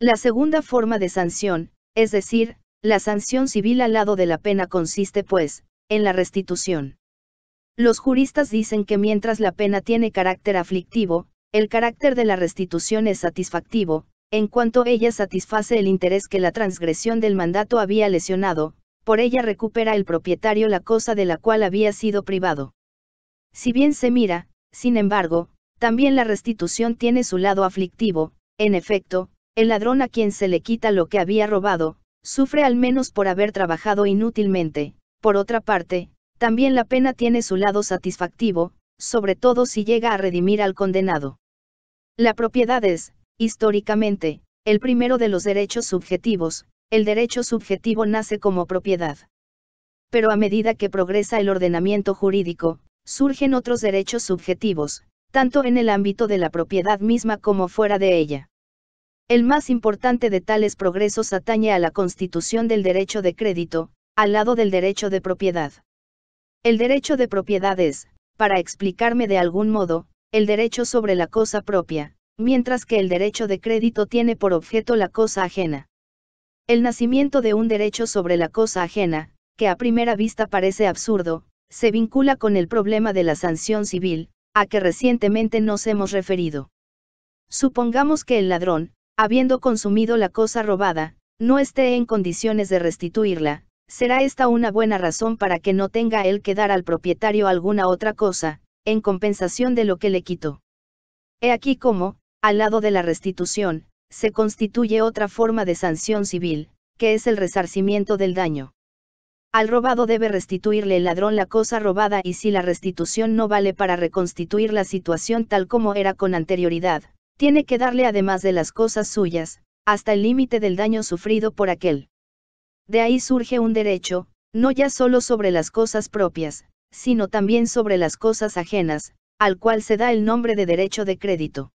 La segunda forma de sanción, es decir, la sanción civil al lado de la pena consiste pues, en la restitución. Los juristas dicen que mientras la pena tiene carácter aflictivo, el carácter de la restitución es satisfactivo, en cuanto ella satisface el interés que la transgresión del mandato había lesionado, por ella recupera el propietario la cosa de la cual había sido privado. Si bien se mira, sin embargo, también la restitución tiene su lado aflictivo, en efecto, el ladrón a quien se le quita lo que había robado, sufre al menos por haber trabajado inútilmente, por otra parte, también la pena tiene su lado satisfactivo, sobre todo si llega a redimir al condenado. La propiedad es, históricamente, el primero de los derechos subjetivos, el derecho subjetivo nace como propiedad. Pero a medida que progresa el ordenamiento jurídico, surgen otros derechos subjetivos, tanto en el ámbito de la propiedad misma como fuera de ella. El más importante de tales progresos atañe a la constitución del derecho de crédito, al lado del derecho de propiedad. El derecho de propiedad es, para explicarme de algún modo, el derecho sobre la cosa propia, mientras que el derecho de crédito tiene por objeto la cosa ajena. El nacimiento de un derecho sobre la cosa ajena, que a primera vista parece absurdo, se vincula con el problema de la sanción civil, a que recientemente nos hemos referido. Supongamos que el ladrón, habiendo consumido la cosa robada, no esté en condiciones de restituirla, Será esta una buena razón para que no tenga él que dar al propietario alguna otra cosa, en compensación de lo que le quitó. He aquí cómo, al lado de la restitución, se constituye otra forma de sanción civil, que es el resarcimiento del daño. Al robado debe restituirle el ladrón la cosa robada y si la restitución no vale para reconstituir la situación tal como era con anterioridad, tiene que darle además de las cosas suyas, hasta el límite del daño sufrido por aquel. De ahí surge un derecho, no ya solo sobre las cosas propias, sino también sobre las cosas ajenas, al cual se da el nombre de derecho de crédito.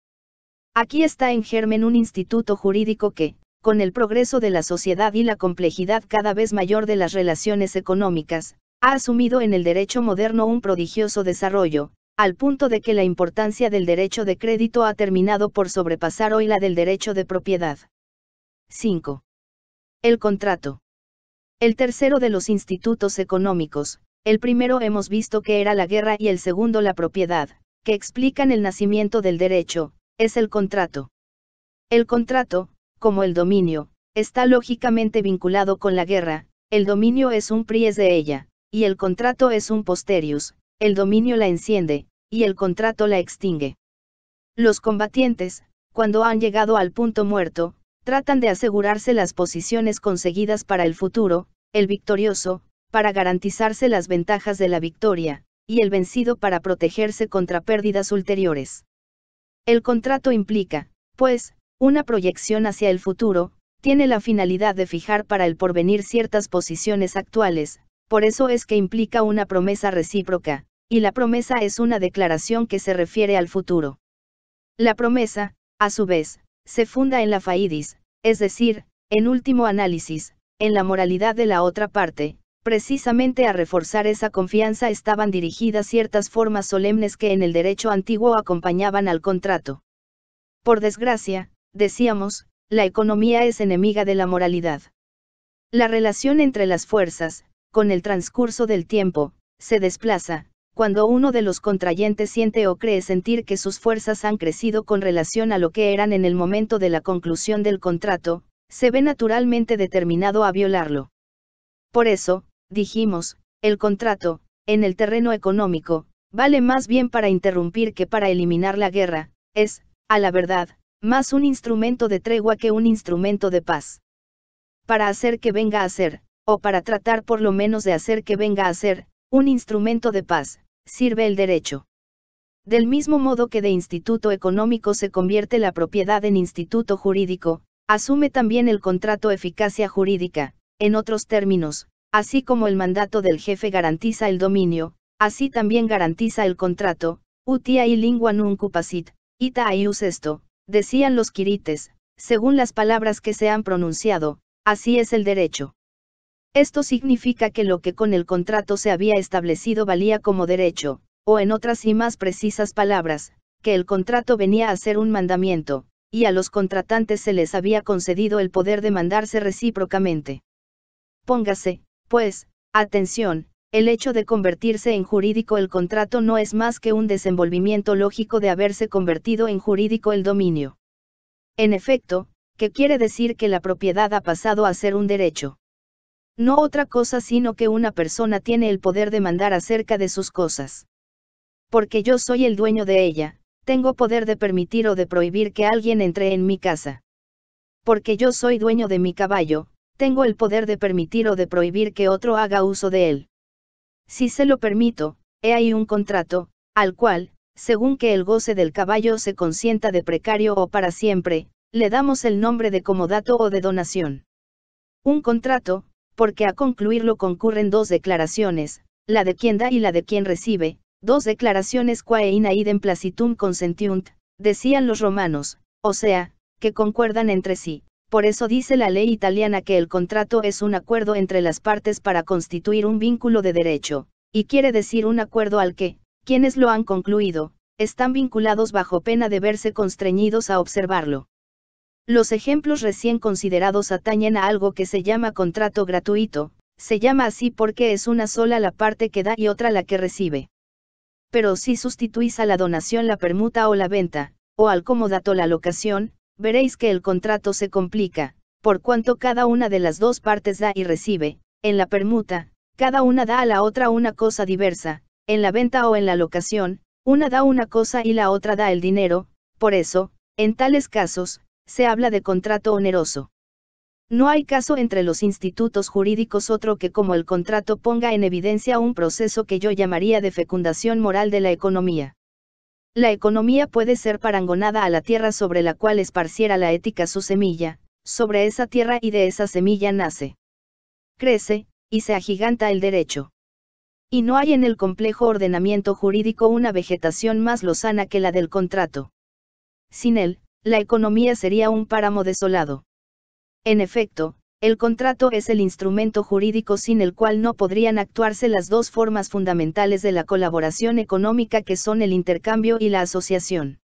Aquí está en germen un instituto jurídico que, con el progreso de la sociedad y la complejidad cada vez mayor de las relaciones económicas, ha asumido en el derecho moderno un prodigioso desarrollo, al punto de que la importancia del derecho de crédito ha terminado por sobrepasar hoy la del derecho de propiedad. 5. El contrato. El tercero de los institutos económicos, el primero hemos visto que era la guerra y el segundo la propiedad, que explican el nacimiento del derecho, es el contrato. El contrato, como el dominio, está lógicamente vinculado con la guerra, el dominio es un pries de ella, y el contrato es un posterius, el dominio la enciende, y el contrato la extingue. Los combatientes, cuando han llegado al punto muerto, tratan de asegurarse las posiciones conseguidas para el futuro, el victorioso, para garantizarse las ventajas de la victoria, y el vencido para protegerse contra pérdidas ulteriores. El contrato implica, pues, una proyección hacia el futuro, tiene la finalidad de fijar para el porvenir ciertas posiciones actuales, por eso es que implica una promesa recíproca, y la promesa es una declaración que se refiere al futuro. La promesa, a su vez, se funda en la faidis, es decir, en último análisis, en la moralidad de la otra parte, precisamente a reforzar esa confianza estaban dirigidas ciertas formas solemnes que en el derecho antiguo acompañaban al contrato. Por desgracia, decíamos, la economía es enemiga de la moralidad. La relación entre las fuerzas, con el transcurso del tiempo, se desplaza, cuando uno de los contrayentes siente o cree sentir que sus fuerzas han crecido con relación a lo que eran en el momento de la conclusión del contrato, se ve naturalmente determinado a violarlo. Por eso, dijimos, el contrato, en el terreno económico, vale más bien para interrumpir que para eliminar la guerra, es, a la verdad, más un instrumento de tregua que un instrumento de paz. Para hacer que venga a ser, o para tratar por lo menos de hacer que venga a ser, un instrumento de paz, sirve el derecho. Del mismo modo que de instituto económico se convierte la propiedad en instituto jurídico, Asume también el contrato eficacia jurídica, en otros términos, así como el mandato del jefe garantiza el dominio, así también garantiza el contrato, utia y lingua nuncupasit, ita ius esto, decían los quirites, según las palabras que se han pronunciado, así es el derecho. Esto significa que lo que con el contrato se había establecido valía como derecho, o en otras y más precisas palabras, que el contrato venía a ser un mandamiento, y a los contratantes se les había concedido el poder de mandarse recíprocamente. Póngase, pues, atención, el hecho de convertirse en jurídico el contrato no es más que un desenvolvimiento lógico de haberse convertido en jurídico el dominio. En efecto, ¿qué quiere decir que la propiedad ha pasado a ser un derecho. No otra cosa sino que una persona tiene el poder de mandar acerca de sus cosas. Porque yo soy el dueño de ella, tengo poder de permitir o de prohibir que alguien entre en mi casa. Porque yo soy dueño de mi caballo, tengo el poder de permitir o de prohibir que otro haga uso de él. Si se lo permito, he ahí un contrato, al cual, según que el goce del caballo se consienta de precario o para siempre, le damos el nombre de comodato o de donación. Un contrato, porque a concluirlo concurren dos declaraciones, la de quien da y la de quien recibe, Dos declaraciones quae in idem placitum consentiunt, decían los romanos, o sea, que concuerdan entre sí. Por eso dice la ley italiana que el contrato es un acuerdo entre las partes para constituir un vínculo de derecho, y quiere decir un acuerdo al que, quienes lo han concluido, están vinculados bajo pena de verse constreñidos a observarlo. Los ejemplos recién considerados atañen a algo que se llama contrato gratuito, se llama así porque es una sola la parte que da y otra la que recibe pero si sustituís a la donación la permuta o la venta, o al comodato la locación, veréis que el contrato se complica, por cuanto cada una de las dos partes da y recibe, en la permuta, cada una da a la otra una cosa diversa, en la venta o en la locación, una da una cosa y la otra da el dinero, por eso, en tales casos, se habla de contrato oneroso. No hay caso entre los institutos jurídicos otro que como el contrato ponga en evidencia un proceso que yo llamaría de fecundación moral de la economía. La economía puede ser parangonada a la tierra sobre la cual esparciera la ética su semilla, sobre esa tierra y de esa semilla nace. Crece, y se agiganta el derecho. Y no hay en el complejo ordenamiento jurídico una vegetación más lozana que la del contrato. Sin él, la economía sería un páramo desolado. En efecto, el contrato es el instrumento jurídico sin el cual no podrían actuarse las dos formas fundamentales de la colaboración económica que son el intercambio y la asociación.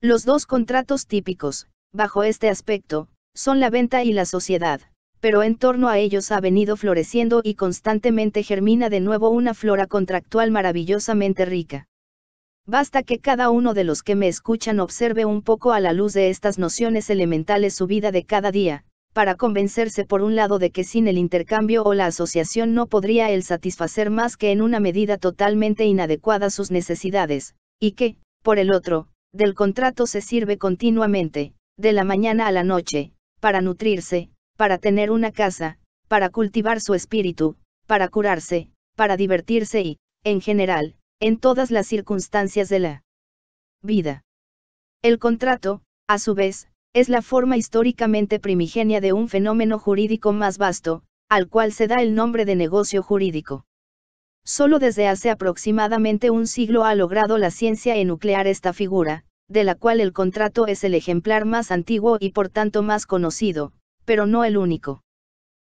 Los dos contratos típicos, bajo este aspecto, son la venta y la sociedad, pero en torno a ellos ha venido floreciendo y constantemente germina de nuevo una flora contractual maravillosamente rica. Basta que cada uno de los que me escuchan observe un poco a la luz de estas nociones elementales su vida de cada día, para convencerse por un lado de que sin el intercambio o la asociación no podría él satisfacer más que en una medida totalmente inadecuada sus necesidades, y que, por el otro, del contrato se sirve continuamente, de la mañana a la noche, para nutrirse, para tener una casa, para cultivar su espíritu, para curarse, para divertirse y, en general, en todas las circunstancias de la vida. El contrato, a su vez, es la forma históricamente primigenia de un fenómeno jurídico más vasto, al cual se da el nombre de negocio jurídico. Solo desde hace aproximadamente un siglo ha logrado la ciencia enuclear esta figura, de la cual el contrato es el ejemplar más antiguo y por tanto más conocido, pero no el único.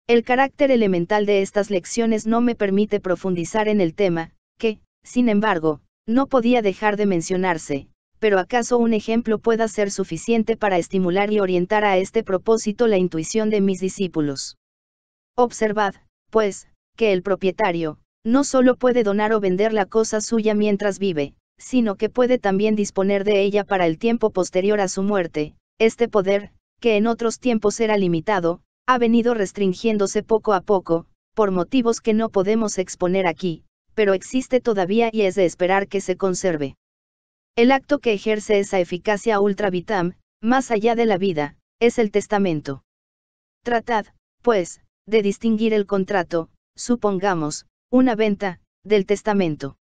El carácter elemental de estas lecciones no me permite profundizar en el tema, que, sin embargo, no podía dejar de mencionarse, pero acaso un ejemplo pueda ser suficiente para estimular y orientar a este propósito la intuición de mis discípulos. Observad, pues, que el propietario, no solo puede donar o vender la cosa suya mientras vive, sino que puede también disponer de ella para el tiempo posterior a su muerte, este poder, que en otros tiempos era limitado, ha venido restringiéndose poco a poco, por motivos que no podemos exponer aquí, pero existe todavía y es de esperar que se conserve. El acto que ejerce esa eficacia ultra vitam, más allá de la vida, es el testamento. Tratad, pues, de distinguir el contrato, supongamos, una venta, del testamento.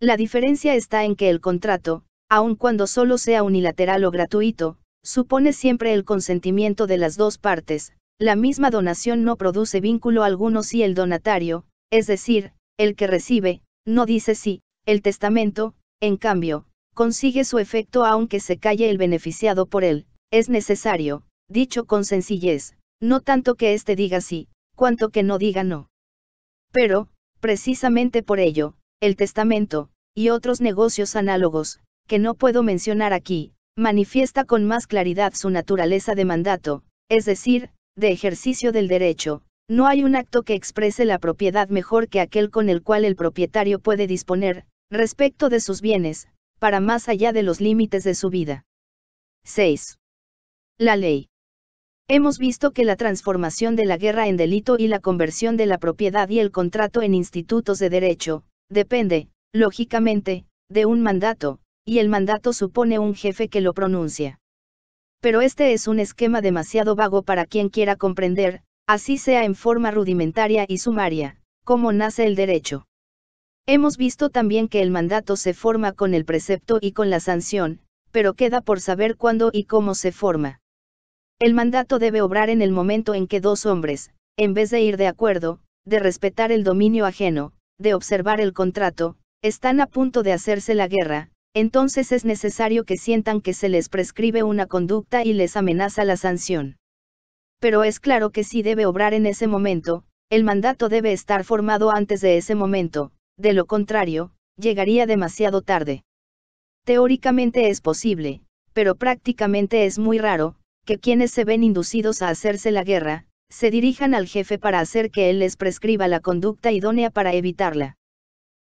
La diferencia está en que el contrato, aun cuando solo sea unilateral o gratuito, supone siempre el consentimiento de las dos partes, la misma donación no produce vínculo alguno si el donatario, es decir, el que recibe, no dice sí, el testamento, en cambio, consigue su efecto aunque se calle el beneficiado por él, es necesario, dicho con sencillez, no tanto que éste diga sí, cuanto que no diga no. Pero, precisamente por ello, el testamento, y otros negocios análogos, que no puedo mencionar aquí, manifiesta con más claridad su naturaleza de mandato, es decir, de ejercicio del derecho, no hay un acto que exprese la propiedad mejor que aquel con el cual el propietario puede disponer, respecto de sus bienes, para más allá de los límites de su vida. 6. La ley. Hemos visto que la transformación de la guerra en delito y la conversión de la propiedad y el contrato en institutos de derecho, depende, lógicamente, de un mandato, y el mandato supone un jefe que lo pronuncia. Pero este es un esquema demasiado vago para quien quiera comprender, así sea en forma rudimentaria y sumaria, cómo nace el derecho. Hemos visto también que el mandato se forma con el precepto y con la sanción, pero queda por saber cuándo y cómo se forma. El mandato debe obrar en el momento en que dos hombres, en vez de ir de acuerdo, de respetar el dominio ajeno, de observar el contrato, están a punto de hacerse la guerra, entonces es necesario que sientan que se les prescribe una conducta y les amenaza la sanción. Pero es claro que si debe obrar en ese momento, el mandato debe estar formado antes de ese momento, de lo contrario, llegaría demasiado tarde. Teóricamente es posible, pero prácticamente es muy raro, que quienes se ven inducidos a hacerse la guerra, se dirijan al jefe para hacer que él les prescriba la conducta idónea para evitarla.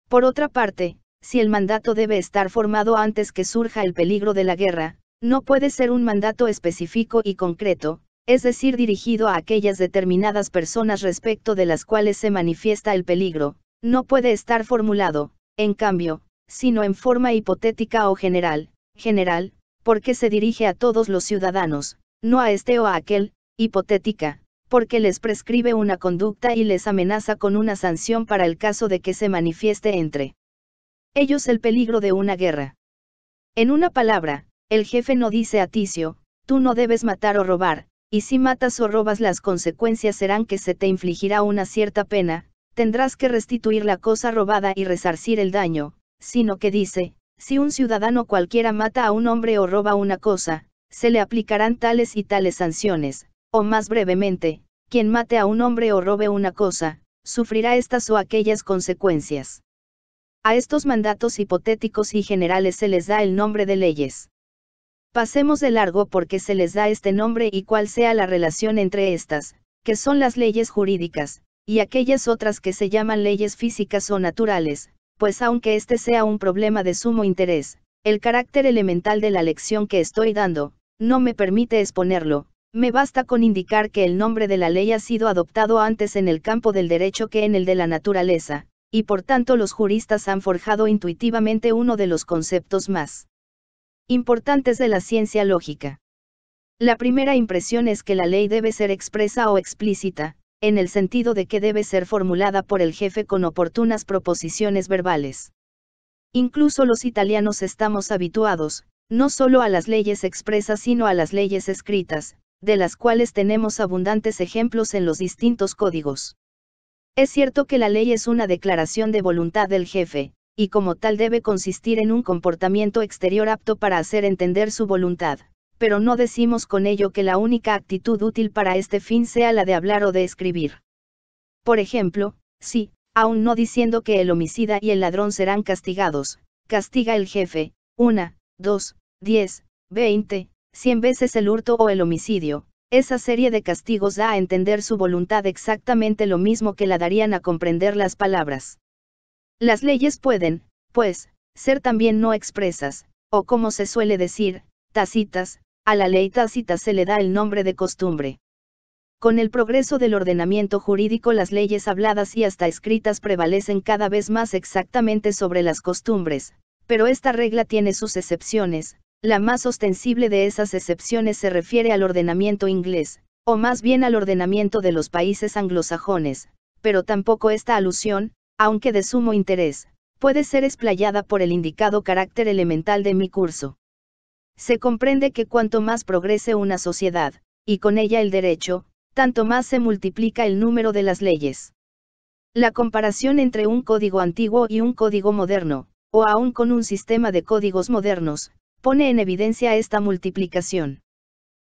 Por otra parte, si el mandato debe estar formado antes que surja el peligro de la guerra, no puede ser un mandato específico y concreto, es decir, dirigido a aquellas determinadas personas respecto de las cuales se manifiesta el peligro, no puede estar formulado, en cambio, sino en forma hipotética o general, general, porque se dirige a todos los ciudadanos, no a este o a aquel, hipotética, porque les prescribe una conducta y les amenaza con una sanción para el caso de que se manifieste entre ellos el peligro de una guerra. En una palabra, el jefe no dice a Ticio, tú no debes matar o robar, y si matas o robas las consecuencias serán que se te infligirá una cierta pena, tendrás que restituir la cosa robada y resarcir el daño, sino que dice, si un ciudadano cualquiera mata a un hombre o roba una cosa, se le aplicarán tales y tales sanciones, o más brevemente, quien mate a un hombre o robe una cosa, sufrirá estas o aquellas consecuencias. A estos mandatos hipotéticos y generales se les da el nombre de leyes. Pasemos de largo porque se les da este nombre y cuál sea la relación entre estas, que son las leyes jurídicas, y aquellas otras que se llaman leyes físicas o naturales, pues aunque este sea un problema de sumo interés, el carácter elemental de la lección que estoy dando, no me permite exponerlo, me basta con indicar que el nombre de la ley ha sido adoptado antes en el campo del derecho que en el de la naturaleza, y por tanto los juristas han forjado intuitivamente uno de los conceptos más importantes de la ciencia lógica. La primera impresión es que la ley debe ser expresa o explícita, en el sentido de que debe ser formulada por el jefe con oportunas proposiciones verbales. Incluso los italianos estamos habituados, no solo a las leyes expresas sino a las leyes escritas, de las cuales tenemos abundantes ejemplos en los distintos códigos. Es cierto que la ley es una declaración de voluntad del jefe, y como tal debe consistir en un comportamiento exterior apto para hacer entender su voluntad pero no decimos con ello que la única actitud útil para este fin sea la de hablar o de escribir. Por ejemplo, si, aun no diciendo que el homicida y el ladrón serán castigados, castiga el jefe, una, dos, diez, veinte, cien veces el hurto o el homicidio, esa serie de castigos da a entender su voluntad exactamente lo mismo que la darían a comprender las palabras. Las leyes pueden, pues, ser también no expresas, o como se suele decir, tacitas, a la ley tácita se le da el nombre de costumbre. Con el progreso del ordenamiento jurídico las leyes habladas y hasta escritas prevalecen cada vez más exactamente sobre las costumbres, pero esta regla tiene sus excepciones, la más ostensible de esas excepciones se refiere al ordenamiento inglés, o más bien al ordenamiento de los países anglosajones, pero tampoco esta alusión, aunque de sumo interés, puede ser explayada por el indicado carácter elemental de mi curso. Se comprende que cuanto más progrese una sociedad, y con ella el derecho, tanto más se multiplica el número de las leyes. La comparación entre un código antiguo y un código moderno, o aún con un sistema de códigos modernos, pone en evidencia esta multiplicación.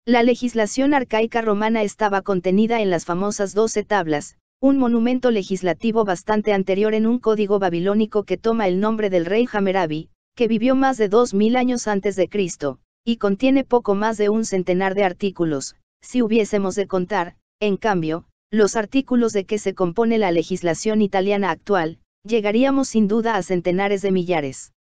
La legislación arcaica romana estaba contenida en las famosas doce tablas, un monumento legislativo bastante anterior en un código babilónico que toma el nombre del rey Hammurabi que vivió más de 2.000 años antes de Cristo, y contiene poco más de un centenar de artículos, si hubiésemos de contar, en cambio, los artículos de que se compone la legislación italiana actual, llegaríamos sin duda a centenares de millares.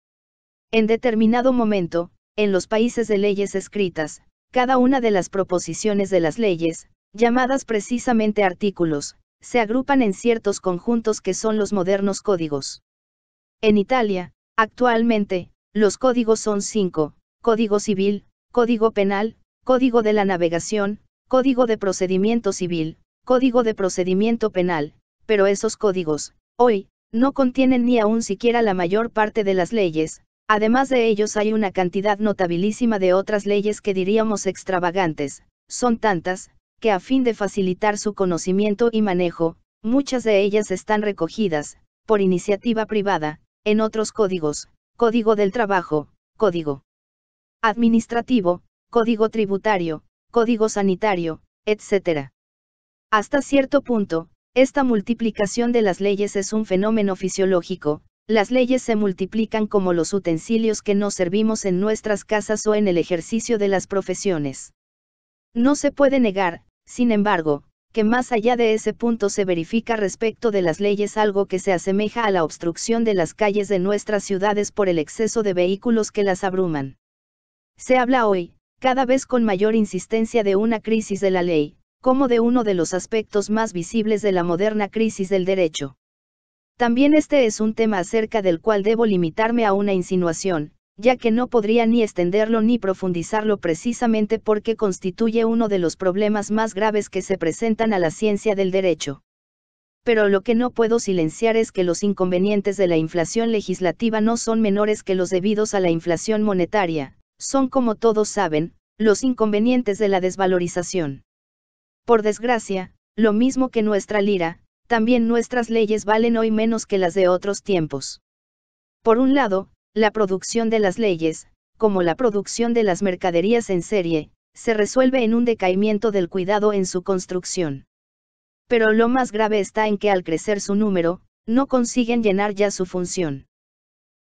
En determinado momento, en los países de leyes escritas, cada una de las proposiciones de las leyes, llamadas precisamente artículos, se agrupan en ciertos conjuntos que son los modernos códigos. En Italia, Actualmente, los códigos son cinco, Código Civil, Código Penal, Código de la Navegación, Código de Procedimiento Civil, Código de Procedimiento Penal, pero esos códigos, hoy, no contienen ni aún siquiera la mayor parte de las leyes, además de ellos hay una cantidad notabilísima de otras leyes que diríamos extravagantes, son tantas, que a fin de facilitar su conocimiento y manejo, muchas de ellas están recogidas, por iniciativa privada, en otros códigos, Código del Trabajo, Código Administrativo, Código Tributario, Código Sanitario, etc. Hasta cierto punto, esta multiplicación de las leyes es un fenómeno fisiológico, las leyes se multiplican como los utensilios que nos servimos en nuestras casas o en el ejercicio de las profesiones. No se puede negar, sin embargo, que más allá de ese punto se verifica respecto de las leyes algo que se asemeja a la obstrucción de las calles de nuestras ciudades por el exceso de vehículos que las abruman. Se habla hoy, cada vez con mayor insistencia de una crisis de la ley, como de uno de los aspectos más visibles de la moderna crisis del derecho. También este es un tema acerca del cual debo limitarme a una insinuación, ya que no podría ni extenderlo ni profundizarlo precisamente porque constituye uno de los problemas más graves que se presentan a la ciencia del derecho. Pero lo que no puedo silenciar es que los inconvenientes de la inflación legislativa no son menores que los debidos a la inflación monetaria, son como todos saben, los inconvenientes de la desvalorización. Por desgracia, lo mismo que nuestra lira, también nuestras leyes valen hoy menos que las de otros tiempos. Por un lado, la producción de las leyes, como la producción de las mercaderías en serie, se resuelve en un decaimiento del cuidado en su construcción. Pero lo más grave está en que al crecer su número, no consiguen llenar ya su función.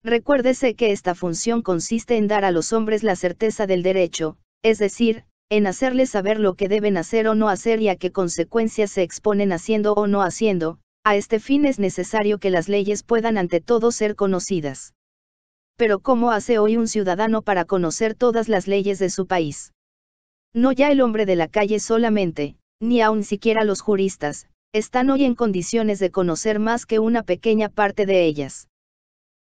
Recuérdese que esta función consiste en dar a los hombres la certeza del derecho, es decir, en hacerles saber lo que deben hacer o no hacer y a qué consecuencias se exponen haciendo o no haciendo, a este fin es necesario que las leyes puedan ante todo ser conocidas pero ¿cómo hace hoy un ciudadano para conocer todas las leyes de su país? No ya el hombre de la calle solamente, ni aun siquiera los juristas, están hoy en condiciones de conocer más que una pequeña parte de ellas.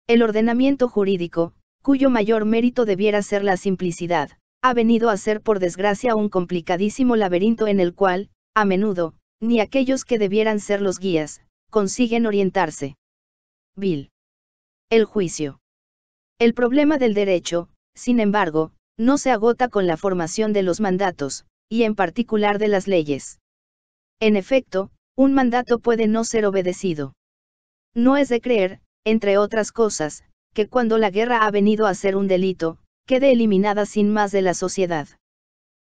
El ordenamiento jurídico, cuyo mayor mérito debiera ser la simplicidad, ha venido a ser por desgracia un complicadísimo laberinto en el cual, a menudo, ni aquellos que debieran ser los guías, consiguen orientarse. Bill. El juicio. El problema del derecho, sin embargo, no se agota con la formación de los mandatos, y en particular de las leyes. En efecto, un mandato puede no ser obedecido. No es de creer, entre otras cosas, que cuando la guerra ha venido a ser un delito, quede eliminada sin más de la sociedad.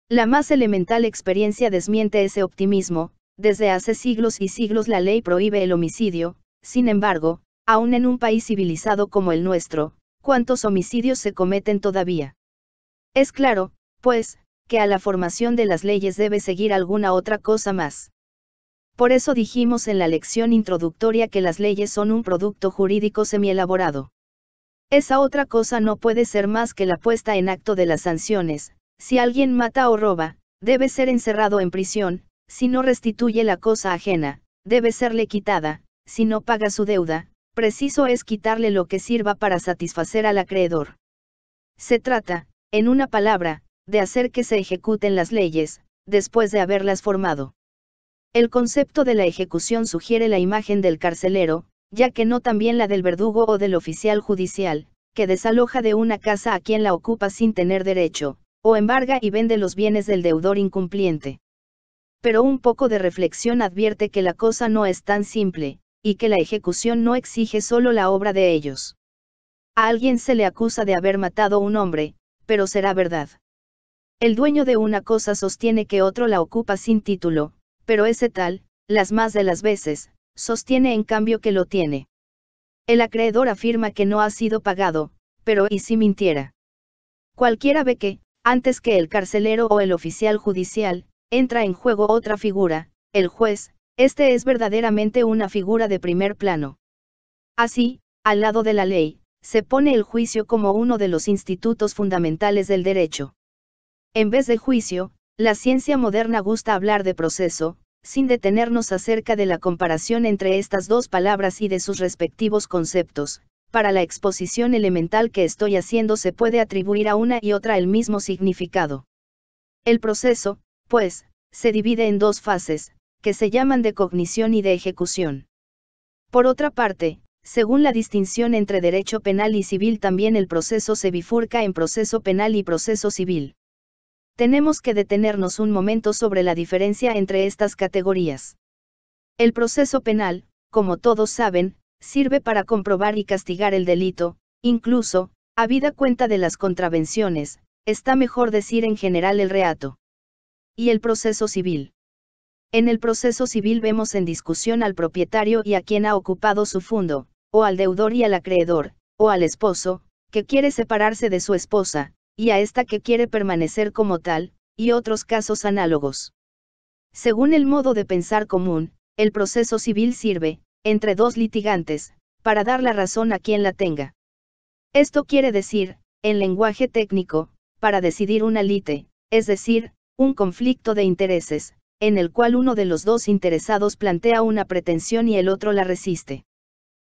La más elemental experiencia desmiente ese optimismo, desde hace siglos y siglos la ley prohíbe el homicidio, sin embargo, aún en un país civilizado como el nuestro, cuántos homicidios se cometen todavía. Es claro, pues, que a la formación de las leyes debe seguir alguna otra cosa más. Por eso dijimos en la lección introductoria que las leyes son un producto jurídico semielaborado. Esa otra cosa no puede ser más que la puesta en acto de las sanciones, si alguien mata o roba, debe ser encerrado en prisión, si no restituye la cosa ajena, debe serle quitada, si no paga su deuda, preciso es quitarle lo que sirva para satisfacer al acreedor. Se trata, en una palabra, de hacer que se ejecuten las leyes, después de haberlas formado. El concepto de la ejecución sugiere la imagen del carcelero, ya que no también la del verdugo o del oficial judicial, que desaloja de una casa a quien la ocupa sin tener derecho, o embarga y vende los bienes del deudor incumpliente. Pero un poco de reflexión advierte que la cosa no es tan simple, y que la ejecución no exige solo la obra de ellos. A alguien se le acusa de haber matado un hombre, pero será verdad. El dueño de una cosa sostiene que otro la ocupa sin título, pero ese tal, las más de las veces, sostiene en cambio que lo tiene. El acreedor afirma que no ha sido pagado, pero ¿y si mintiera? Cualquiera ve que, antes que el carcelero o el oficial judicial, entra en juego otra figura, el juez, este es verdaderamente una figura de primer plano. Así, al lado de la ley, se pone el juicio como uno de los institutos fundamentales del derecho. En vez de juicio, la ciencia moderna gusta hablar de proceso, sin detenernos acerca de la comparación entre estas dos palabras y de sus respectivos conceptos. Para la exposición elemental que estoy haciendo se puede atribuir a una y otra el mismo significado. El proceso, pues, se divide en dos fases, que se llaman de cognición y de ejecución. Por otra parte, según la distinción entre derecho penal y civil también el proceso se bifurca en proceso penal y proceso civil. Tenemos que detenernos un momento sobre la diferencia entre estas categorías. El proceso penal, como todos saben, sirve para comprobar y castigar el delito, incluso, a vida cuenta de las contravenciones, está mejor decir en general el reato. Y el proceso civil. En el proceso civil vemos en discusión al propietario y a quien ha ocupado su fondo, o al deudor y al acreedor, o al esposo, que quiere separarse de su esposa, y a esta que quiere permanecer como tal, y otros casos análogos. Según el modo de pensar común, el proceso civil sirve, entre dos litigantes, para dar la razón a quien la tenga. Esto quiere decir, en lenguaje técnico, para decidir una lite, es decir, un conflicto de intereses, en el cual uno de los dos interesados plantea una pretensión y el otro la resiste.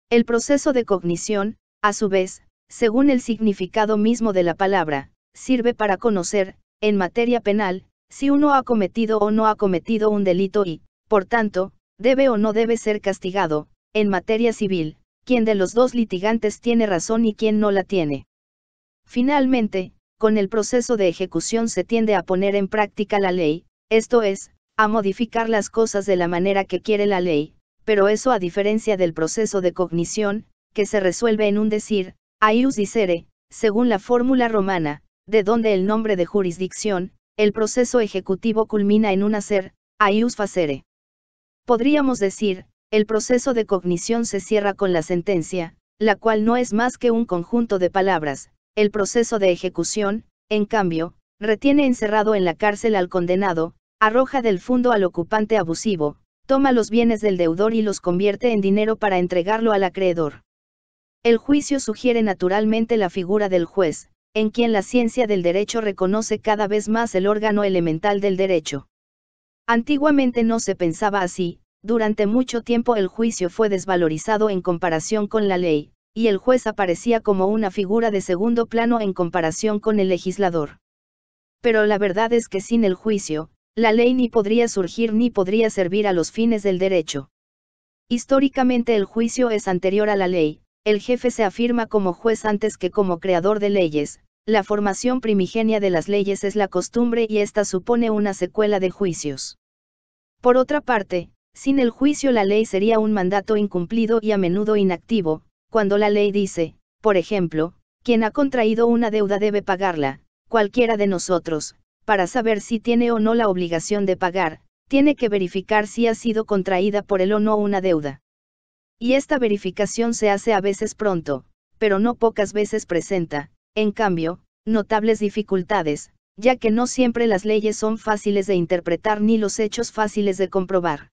El proceso de cognición, a su vez, según el significado mismo de la palabra, sirve para conocer, en materia penal, si uno ha cometido o no ha cometido un delito y, por tanto, debe o no debe ser castigado, en materia civil, quién de los dos litigantes tiene razón y quién no la tiene. Finalmente, con el proceso de ejecución se tiende a poner en práctica la ley, esto es, a modificar las cosas de la manera que quiere la ley, pero eso a diferencia del proceso de cognición, que se resuelve en un decir, aius dicere, según la fórmula romana, de donde el nombre de jurisdicción, el proceso ejecutivo culmina en un hacer, aius facere. Podríamos decir, el proceso de cognición se cierra con la sentencia, la cual no es más que un conjunto de palabras, el proceso de ejecución, en cambio, retiene encerrado en la cárcel al condenado, Arroja del fondo al ocupante abusivo, toma los bienes del deudor y los convierte en dinero para entregarlo al acreedor. El juicio sugiere naturalmente la figura del juez, en quien la ciencia del derecho reconoce cada vez más el órgano elemental del derecho. Antiguamente no se pensaba así, durante mucho tiempo el juicio fue desvalorizado en comparación con la ley, y el juez aparecía como una figura de segundo plano en comparación con el legislador. Pero la verdad es que sin el juicio, la ley ni podría surgir ni podría servir a los fines del derecho. Históricamente el juicio es anterior a la ley, el jefe se afirma como juez antes que como creador de leyes, la formación primigenia de las leyes es la costumbre y esta supone una secuela de juicios. Por otra parte, sin el juicio la ley sería un mandato incumplido y a menudo inactivo, cuando la ley dice, por ejemplo, quien ha contraído una deuda debe pagarla, cualquiera de nosotros, para saber si tiene o no la obligación de pagar, tiene que verificar si ha sido contraída por él o no una deuda. Y esta verificación se hace a veces pronto, pero no pocas veces presenta, en cambio, notables dificultades, ya que no siempre las leyes son fáciles de interpretar ni los hechos fáciles de comprobar.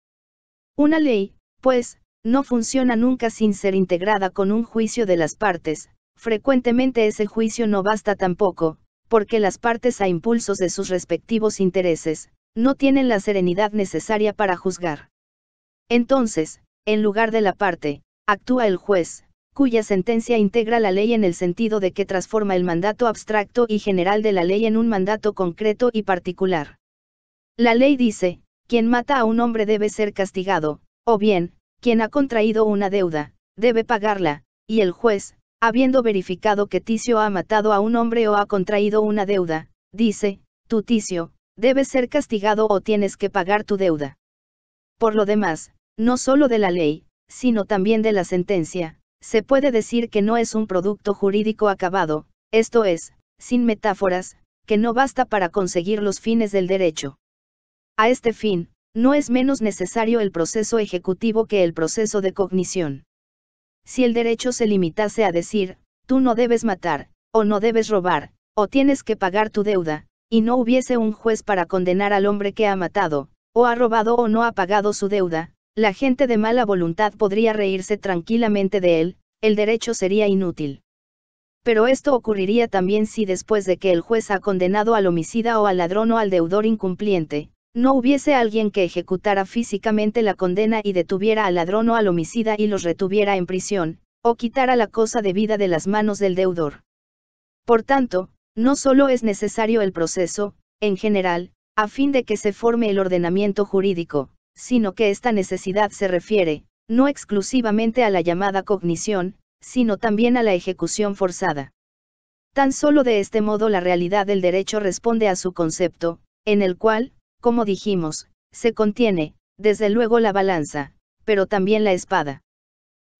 Una ley, pues, no funciona nunca sin ser integrada con un juicio de las partes, frecuentemente ese juicio no basta tampoco, porque las partes a impulsos de sus respectivos intereses, no tienen la serenidad necesaria para juzgar. Entonces, en lugar de la parte, actúa el juez, cuya sentencia integra la ley en el sentido de que transforma el mandato abstracto y general de la ley en un mandato concreto y particular. La ley dice, quien mata a un hombre debe ser castigado, o bien, quien ha contraído una deuda, debe pagarla, y el juez, Habiendo verificado que Ticio ha matado a un hombre o ha contraído una deuda, dice, tu Ticio, debes ser castigado o tienes que pagar tu deuda. Por lo demás, no solo de la ley, sino también de la sentencia, se puede decir que no es un producto jurídico acabado, esto es, sin metáforas, que no basta para conseguir los fines del derecho. A este fin, no es menos necesario el proceso ejecutivo que el proceso de cognición. Si el derecho se limitase a decir, tú no debes matar, o no debes robar, o tienes que pagar tu deuda, y no hubiese un juez para condenar al hombre que ha matado, o ha robado o no ha pagado su deuda, la gente de mala voluntad podría reírse tranquilamente de él, el derecho sería inútil. Pero esto ocurriría también si después de que el juez ha condenado al homicida o al ladrón o al deudor incumpliente, no hubiese alguien que ejecutara físicamente la condena y detuviera al ladrón o al homicida y los retuviera en prisión, o quitara la cosa de vida de las manos del deudor. Por tanto, no solo es necesario el proceso, en general, a fin de que se forme el ordenamiento jurídico, sino que esta necesidad se refiere, no exclusivamente a la llamada cognición, sino también a la ejecución forzada. Tan solo de este modo la realidad del derecho responde a su concepto, en el cual, como dijimos, se contiene, desde luego la balanza, pero también la espada.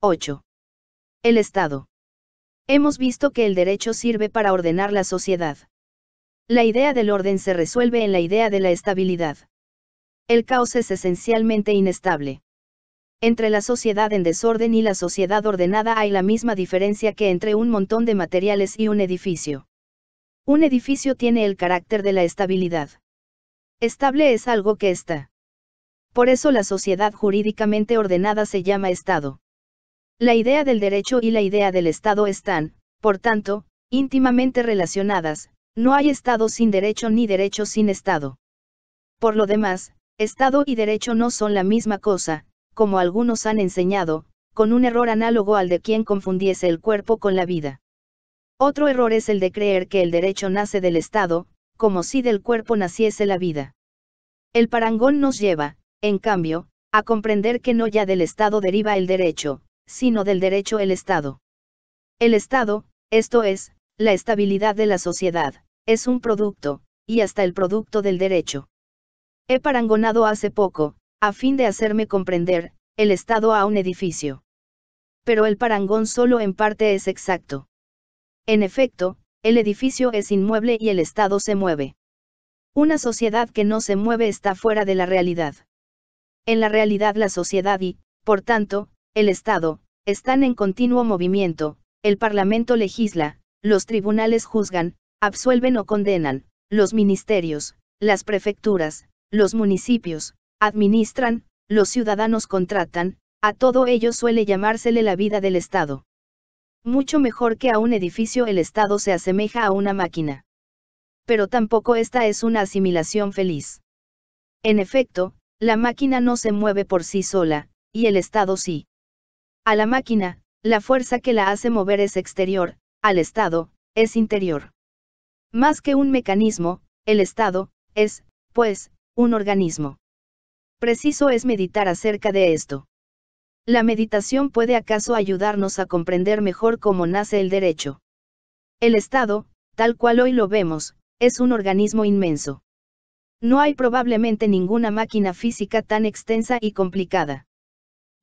8. El Estado. Hemos visto que el derecho sirve para ordenar la sociedad. La idea del orden se resuelve en la idea de la estabilidad. El caos es esencialmente inestable. Entre la sociedad en desorden y la sociedad ordenada hay la misma diferencia que entre un montón de materiales y un edificio. Un edificio tiene el carácter de la estabilidad. Estable es algo que está. Por eso la sociedad jurídicamente ordenada se llama Estado. La idea del derecho y la idea del Estado están, por tanto, íntimamente relacionadas, no hay Estado sin derecho ni derecho sin Estado. Por lo demás, Estado y derecho no son la misma cosa, como algunos han enseñado, con un error análogo al de quien confundiese el cuerpo con la vida. Otro error es el de creer que el derecho nace del Estado, como si del cuerpo naciese la vida. El parangón nos lleva, en cambio, a comprender que no ya del Estado deriva el derecho, sino del derecho el Estado. El Estado, esto es, la estabilidad de la sociedad, es un producto, y hasta el producto del derecho. He parangonado hace poco, a fin de hacerme comprender, el Estado a un edificio. Pero el parangón solo en parte es exacto. En efecto, el edificio es inmueble y el Estado se mueve. Una sociedad que no se mueve está fuera de la realidad. En la realidad la sociedad y, por tanto, el Estado, están en continuo movimiento, el Parlamento legisla, los tribunales juzgan, absuelven o condenan, los ministerios, las prefecturas, los municipios, administran, los ciudadanos contratan, a todo ello suele llamársele la vida del Estado. Mucho mejor que a un edificio el Estado se asemeja a una máquina. Pero tampoco esta es una asimilación feliz. En efecto, la máquina no se mueve por sí sola, y el Estado sí. A la máquina, la fuerza que la hace mover es exterior, al Estado, es interior. Más que un mecanismo, el Estado, es, pues, un organismo. Preciso es meditar acerca de esto. La meditación puede acaso ayudarnos a comprender mejor cómo nace el derecho. El Estado, tal cual hoy lo vemos, es un organismo inmenso. No hay probablemente ninguna máquina física tan extensa y complicada.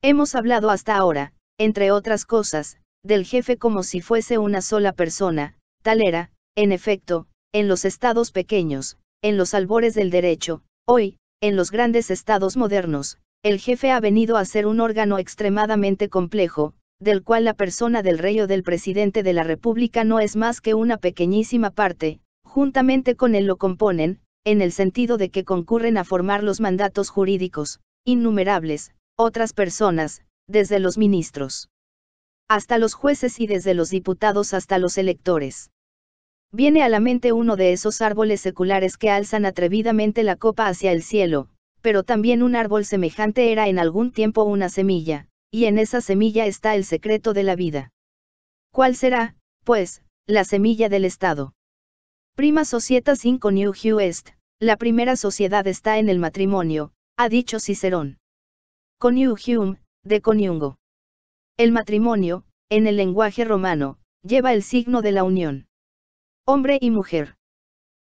Hemos hablado hasta ahora, entre otras cosas, del jefe como si fuese una sola persona, tal era, en efecto, en los estados pequeños, en los albores del derecho, hoy, en los grandes estados modernos, el jefe ha venido a ser un órgano extremadamente complejo, del cual la persona del rey o del presidente de la República no es más que una pequeñísima parte, juntamente con él lo componen, en el sentido de que concurren a formar los mandatos jurídicos, innumerables, otras personas, desde los ministros hasta los jueces y desde los diputados hasta los electores. Viene a la mente uno de esos árboles seculares que alzan atrevidamente la copa hacia el cielo, pero también un árbol semejante era en algún tiempo una semilla, y en esa semilla está el secreto de la vida. ¿Cuál será, pues, la semilla del Estado? Prima societas in New Est, la primera sociedad está en el matrimonio, ha dicho Cicerón. Coniugium, de coniungo. El matrimonio, en el lenguaje romano, lleva el signo de la unión. Hombre y mujer.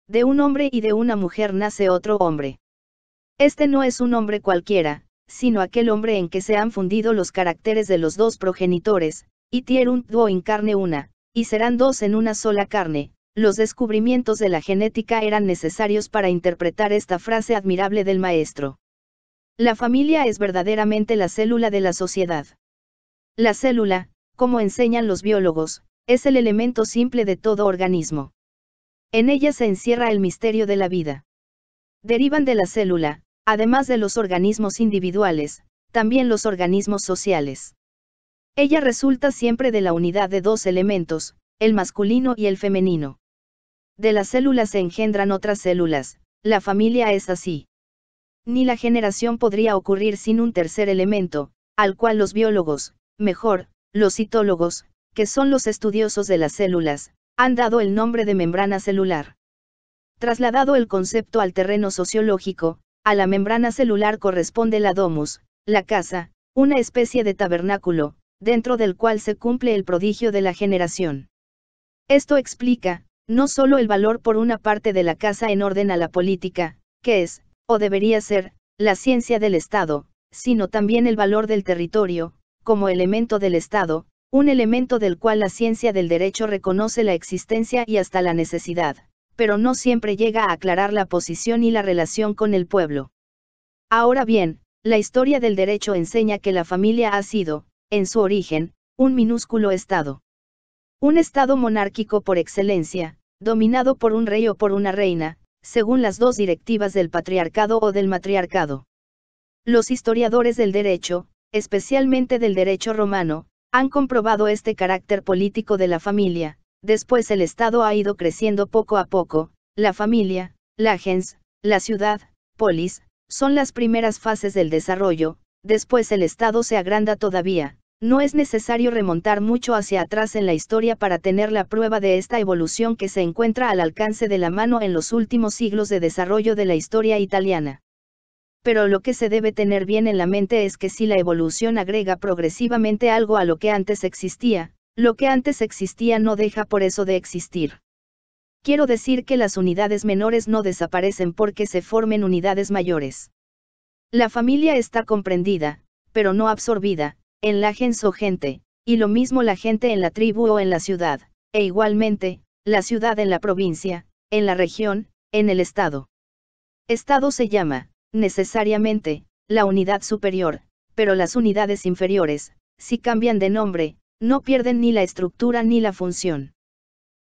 De un hombre y de una mujer nace otro hombre. Este no es un hombre cualquiera, sino aquel hombre en que se han fundido los caracteres de los dos progenitores, y un duo in carne una, y serán dos en una sola carne. Los descubrimientos de la genética eran necesarios para interpretar esta frase admirable del maestro. La familia es verdaderamente la célula de la sociedad. La célula, como enseñan los biólogos, es el elemento simple de todo organismo. En ella se encierra el misterio de la vida. Derivan de la célula, además de los organismos individuales, también los organismos sociales. Ella resulta siempre de la unidad de dos elementos, el masculino y el femenino. De las células se engendran otras células, la familia es así. Ni la generación podría ocurrir sin un tercer elemento, al cual los biólogos, mejor, los citólogos, que son los estudiosos de las células, han dado el nombre de membrana celular. Trasladado el concepto al terreno sociológico, a la membrana celular corresponde la domus, la casa, una especie de tabernáculo, dentro del cual se cumple el prodigio de la generación. Esto explica, no solo el valor por una parte de la casa en orden a la política, que es, o debería ser, la ciencia del Estado, sino también el valor del territorio, como elemento del Estado, un elemento del cual la ciencia del derecho reconoce la existencia y hasta la necesidad pero no siempre llega a aclarar la posición y la relación con el pueblo. Ahora bien, la historia del derecho enseña que la familia ha sido, en su origen, un minúsculo Estado. Un Estado monárquico por excelencia, dominado por un rey o por una reina, según las dos directivas del patriarcado o del matriarcado. Los historiadores del derecho, especialmente del derecho romano, han comprobado este carácter político de la familia, Después el Estado ha ido creciendo poco a poco, la familia, la gens, la ciudad, polis, son las primeras fases del desarrollo, después el Estado se agranda todavía, no es necesario remontar mucho hacia atrás en la historia para tener la prueba de esta evolución que se encuentra al alcance de la mano en los últimos siglos de desarrollo de la historia italiana. Pero lo que se debe tener bien en la mente es que si la evolución agrega progresivamente algo a lo que antes existía, lo que antes existía no deja por eso de existir. Quiero decir que las unidades menores no desaparecen porque se formen unidades mayores. La familia está comprendida, pero no absorbida, en la gens o gente, y lo mismo la gente en la tribu o en la ciudad, e igualmente, la ciudad en la provincia, en la región, en el estado. Estado se llama, necesariamente, la unidad superior, pero las unidades inferiores, si cambian de nombre, no pierden ni la estructura ni la función.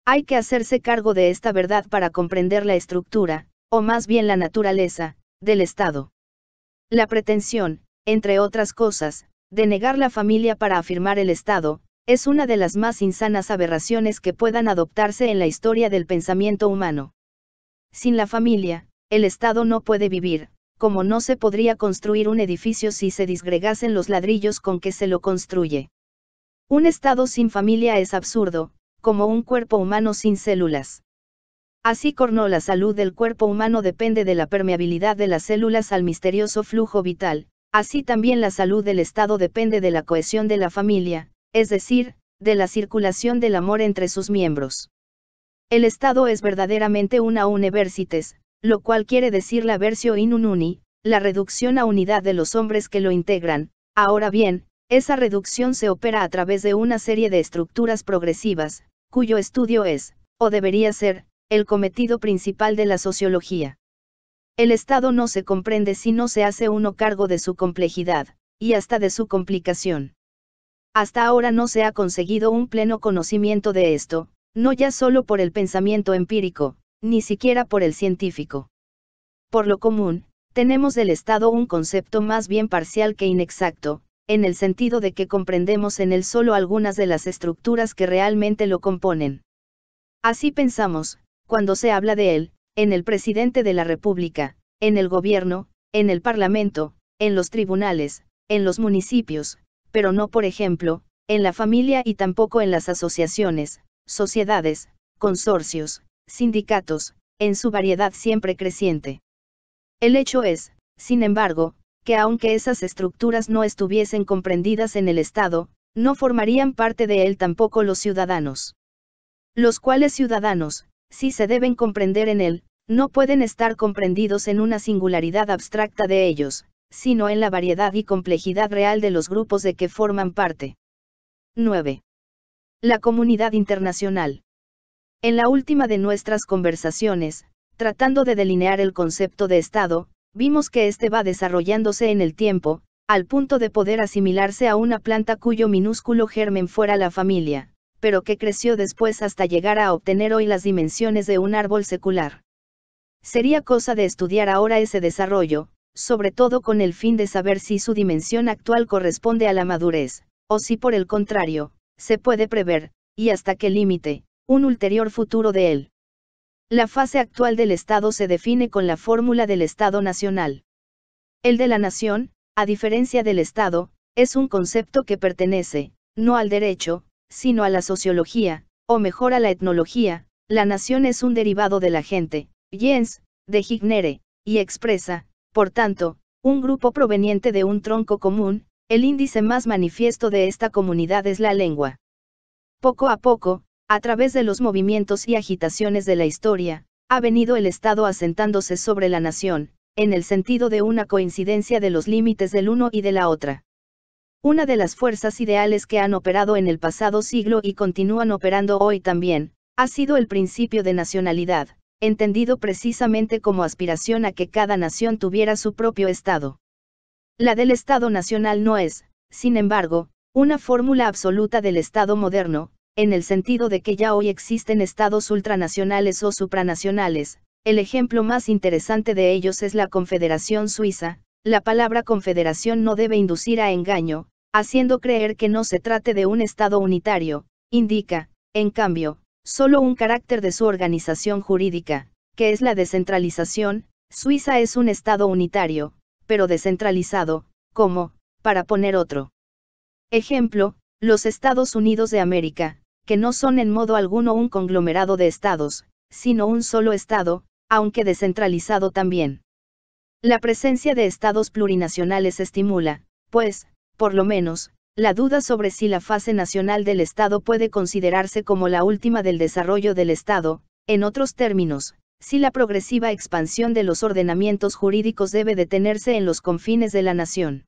Hay que hacerse cargo de esta verdad para comprender la estructura, o más bien la naturaleza, del Estado. La pretensión, entre otras cosas, de negar la familia para afirmar el Estado, es una de las más insanas aberraciones que puedan adoptarse en la historia del pensamiento humano. Sin la familia, el Estado no puede vivir, como no se podría construir un edificio si se disgregasen los ladrillos con que se lo construye. Un estado sin familia es absurdo, como un cuerpo humano sin células. Así Cornó la salud del cuerpo humano depende de la permeabilidad de las células al misterioso flujo vital, así también la salud del Estado depende de la cohesión de la familia, es decir, de la circulación del amor entre sus miembros. El Estado es verdaderamente una universites, lo cual quiere decir la versio in uni, la reducción a unidad de los hombres que lo integran, ahora bien, esa reducción se opera a través de una serie de estructuras progresivas, cuyo estudio es, o debería ser, el cometido principal de la sociología. El Estado no se comprende si no se hace uno cargo de su complejidad, y hasta de su complicación. Hasta ahora no se ha conseguido un pleno conocimiento de esto, no ya solo por el pensamiento empírico, ni siquiera por el científico. Por lo común, tenemos del Estado un concepto más bien parcial que inexacto, en el sentido de que comprendemos en él solo algunas de las estructuras que realmente lo componen. Así pensamos, cuando se habla de él, en el presidente de la República, en el gobierno, en el Parlamento, en los tribunales, en los municipios, pero no por ejemplo, en la familia y tampoco en las asociaciones, sociedades, consorcios, sindicatos, en su variedad siempre creciente. El hecho es, sin embargo, que aunque esas estructuras no estuviesen comprendidas en el Estado, no formarían parte de él tampoco los ciudadanos. Los cuales ciudadanos, si se deben comprender en él, no pueden estar comprendidos en una singularidad abstracta de ellos, sino en la variedad y complejidad real de los grupos de que forman parte. 9. La comunidad internacional. En la última de nuestras conversaciones, tratando de delinear el concepto de Estado, Vimos que éste va desarrollándose en el tiempo, al punto de poder asimilarse a una planta cuyo minúsculo germen fuera la familia, pero que creció después hasta llegar a obtener hoy las dimensiones de un árbol secular. Sería cosa de estudiar ahora ese desarrollo, sobre todo con el fin de saber si su dimensión actual corresponde a la madurez, o si por el contrario, se puede prever, y hasta qué límite, un ulterior futuro de él. La fase actual del Estado se define con la fórmula del Estado nacional. El de la nación, a diferencia del Estado, es un concepto que pertenece, no al derecho, sino a la sociología, o mejor a la etnología, la nación es un derivado de la gente, Jens, de hignere, y expresa, por tanto, un grupo proveniente de un tronco común, el índice más manifiesto de esta comunidad es la lengua. Poco a poco, a través de los movimientos y agitaciones de la historia, ha venido el Estado asentándose sobre la nación, en el sentido de una coincidencia de los límites del uno y de la otra. Una de las fuerzas ideales que han operado en el pasado siglo y continúan operando hoy también, ha sido el principio de nacionalidad, entendido precisamente como aspiración a que cada nación tuviera su propio Estado. La del Estado Nacional no es, sin embargo, una fórmula absoluta del Estado moderno, en el sentido de que ya hoy existen estados ultranacionales o supranacionales, el ejemplo más interesante de ellos es la Confederación Suiza, la palabra confederación no debe inducir a engaño, haciendo creer que no se trate de un estado unitario, indica, en cambio, solo un carácter de su organización jurídica, que es la descentralización, Suiza es un estado unitario, pero descentralizado, como, para poner otro. Ejemplo, los Estados Unidos de América, que no son en modo alguno un conglomerado de estados, sino un solo estado, aunque descentralizado también. La presencia de estados plurinacionales estimula, pues, por lo menos, la duda sobre si la fase nacional del Estado puede considerarse como la última del desarrollo del Estado, en otros términos, si la progresiva expansión de los ordenamientos jurídicos debe detenerse en los confines de la nación.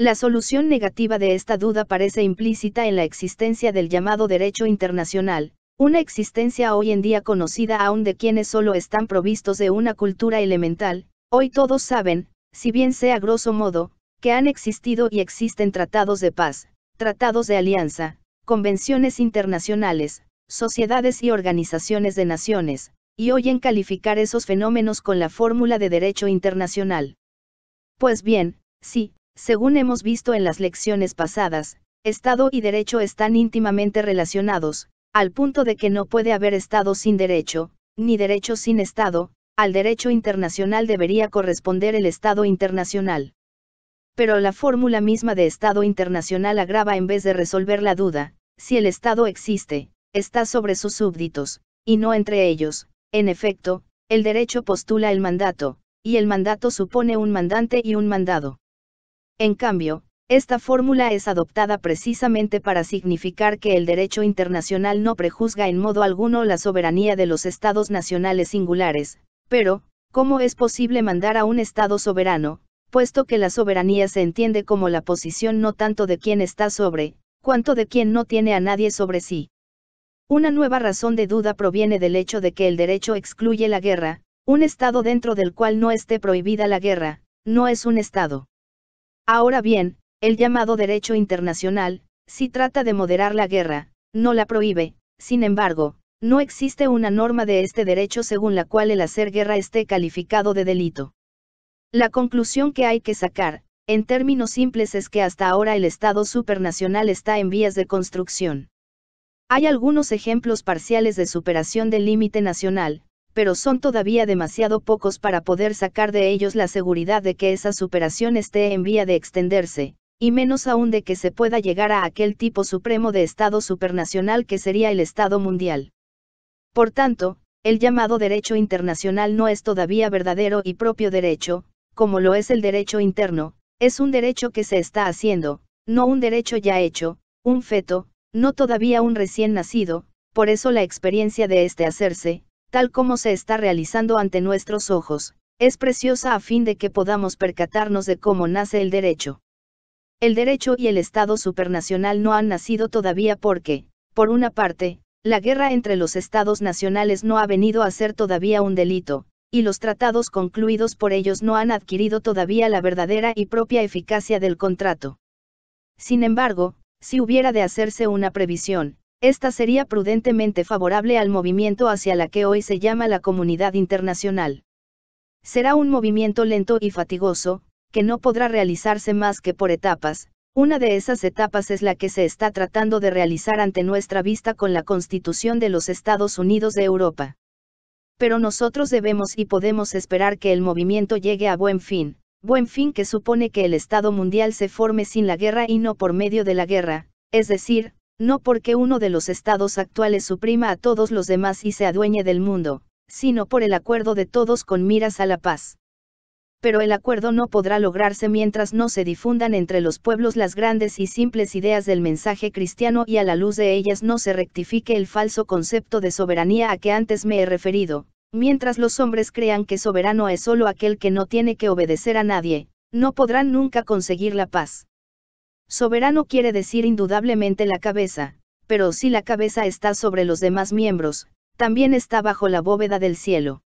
La solución negativa de esta duda parece implícita en la existencia del llamado derecho internacional, una existencia hoy en día conocida aún de quienes solo están provistos de una cultura elemental, hoy todos saben, si bien sea grosso modo, que han existido y existen tratados de paz, tratados de alianza, convenciones internacionales, sociedades y organizaciones de naciones, y oyen calificar esos fenómenos con la fórmula de derecho internacional. Pues bien, sí, según hemos visto en las lecciones pasadas, Estado y derecho están íntimamente relacionados, al punto de que no puede haber Estado sin derecho, ni derecho sin Estado, al derecho internacional debería corresponder el Estado internacional. Pero la fórmula misma de Estado internacional agrava en vez de resolver la duda, si el Estado existe, está sobre sus súbditos, y no entre ellos, en efecto, el derecho postula el mandato, y el mandato supone un mandante y un mandado. En cambio, esta fórmula es adoptada precisamente para significar que el derecho internacional no prejuzga en modo alguno la soberanía de los estados nacionales singulares, pero, ¿cómo es posible mandar a un estado soberano, puesto que la soberanía se entiende como la posición no tanto de quien está sobre, cuanto de quien no tiene a nadie sobre sí? Una nueva razón de duda proviene del hecho de que el derecho excluye la guerra, un estado dentro del cual no esté prohibida la guerra, no es un estado. Ahora bien, el llamado derecho internacional, si trata de moderar la guerra, no la prohíbe, sin embargo, no existe una norma de este derecho según la cual el hacer guerra esté calificado de delito. La conclusión que hay que sacar, en términos simples, es que hasta ahora el Estado supranacional está en vías de construcción. Hay algunos ejemplos parciales de superación del límite nacional, pero son todavía demasiado pocos para poder sacar de ellos la seguridad de que esa superación esté en vía de extenderse, y menos aún de que se pueda llegar a aquel tipo supremo de Estado supernacional que sería el Estado mundial. Por tanto, el llamado derecho internacional no es todavía verdadero y propio derecho, como lo es el derecho interno, es un derecho que se está haciendo, no un derecho ya hecho, un feto, no todavía un recién nacido, por eso la experiencia de este hacerse, tal como se está realizando ante nuestros ojos, es preciosa a fin de que podamos percatarnos de cómo nace el derecho. El derecho y el Estado supranacional no han nacido todavía porque, por una parte, la guerra entre los Estados nacionales no ha venido a ser todavía un delito, y los tratados concluidos por ellos no han adquirido todavía la verdadera y propia eficacia del contrato. Sin embargo, si hubiera de hacerse una previsión, esta sería prudentemente favorable al movimiento hacia la que hoy se llama la comunidad internacional. Será un movimiento lento y fatigoso, que no podrá realizarse más que por etapas, una de esas etapas es la que se está tratando de realizar ante nuestra vista con la constitución de los Estados Unidos de Europa. Pero nosotros debemos y podemos esperar que el movimiento llegue a buen fin, buen fin que supone que el Estado mundial se forme sin la guerra y no por medio de la guerra, es decir, no porque uno de los estados actuales suprima a todos los demás y se adueñe del mundo, sino por el acuerdo de todos con miras a la paz. Pero el acuerdo no podrá lograrse mientras no se difundan entre los pueblos las grandes y simples ideas del mensaje cristiano y a la luz de ellas no se rectifique el falso concepto de soberanía a que antes me he referido, mientras los hombres crean que soberano es solo aquel que no tiene que obedecer a nadie, no podrán nunca conseguir la paz. Soberano quiere decir indudablemente la cabeza, pero si la cabeza está sobre los demás miembros, también está bajo la bóveda del cielo.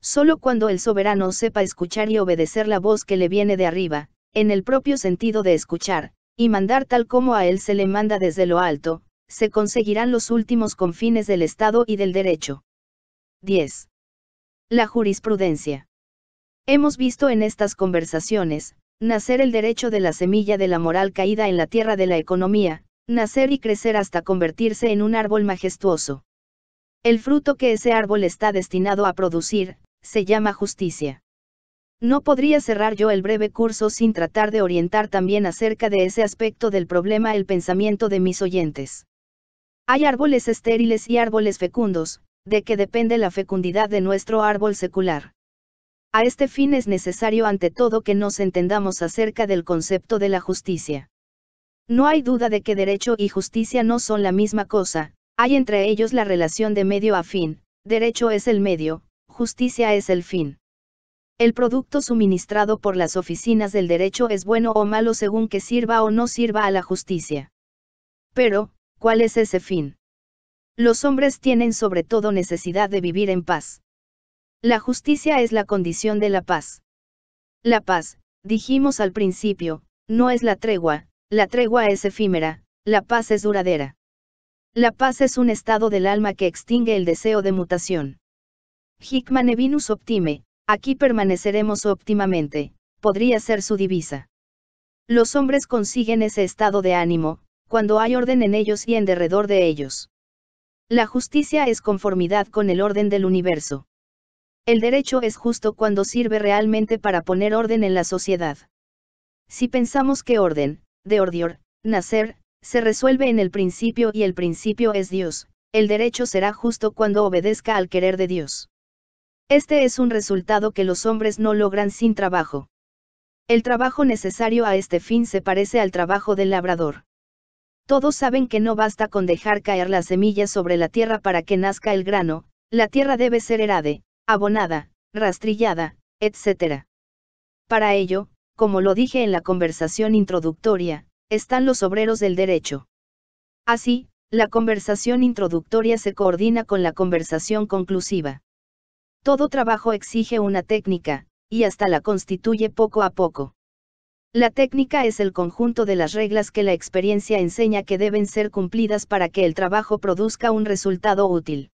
Solo cuando el soberano sepa escuchar y obedecer la voz que le viene de arriba, en el propio sentido de escuchar, y mandar tal como a él se le manda desde lo alto, se conseguirán los últimos confines del Estado y del derecho. 10. La jurisprudencia. Hemos visto en estas conversaciones, nacer el derecho de la semilla de la moral caída en la tierra de la economía, nacer y crecer hasta convertirse en un árbol majestuoso. El fruto que ese árbol está destinado a producir, se llama justicia. No podría cerrar yo el breve curso sin tratar de orientar también acerca de ese aspecto del problema el pensamiento de mis oyentes. Hay árboles estériles y árboles fecundos, de que depende la fecundidad de nuestro árbol secular. A este fin es necesario ante todo que nos entendamos acerca del concepto de la justicia. No hay duda de que derecho y justicia no son la misma cosa, hay entre ellos la relación de medio a fin, derecho es el medio, justicia es el fin. El producto suministrado por las oficinas del derecho es bueno o malo según que sirva o no sirva a la justicia. Pero, ¿cuál es ese fin? Los hombres tienen sobre todo necesidad de vivir en paz. La justicia es la condición de la paz. La paz, dijimos al principio, no es la tregua, la tregua es efímera, la paz es duradera. La paz es un estado del alma que extingue el deseo de mutación. Hic evinus optime, aquí permaneceremos óptimamente, podría ser su divisa. Los hombres consiguen ese estado de ánimo, cuando hay orden en ellos y en derredor de ellos. La justicia es conformidad con el orden del universo. El derecho es justo cuando sirve realmente para poner orden en la sociedad. Si pensamos que orden, de ordior, nacer, se resuelve en el principio y el principio es Dios, el derecho será justo cuando obedezca al querer de Dios. Este es un resultado que los hombres no logran sin trabajo. El trabajo necesario a este fin se parece al trabajo del labrador. Todos saben que no basta con dejar caer las semillas sobre la tierra para que nazca el grano, la tierra debe ser herade, abonada, rastrillada, etc. Para ello, como lo dije en la conversación introductoria, están los obreros del derecho. Así, la conversación introductoria se coordina con la conversación conclusiva. Todo trabajo exige una técnica, y hasta la constituye poco a poco. La técnica es el conjunto de las reglas que la experiencia enseña que deben ser cumplidas para que el trabajo produzca un resultado útil.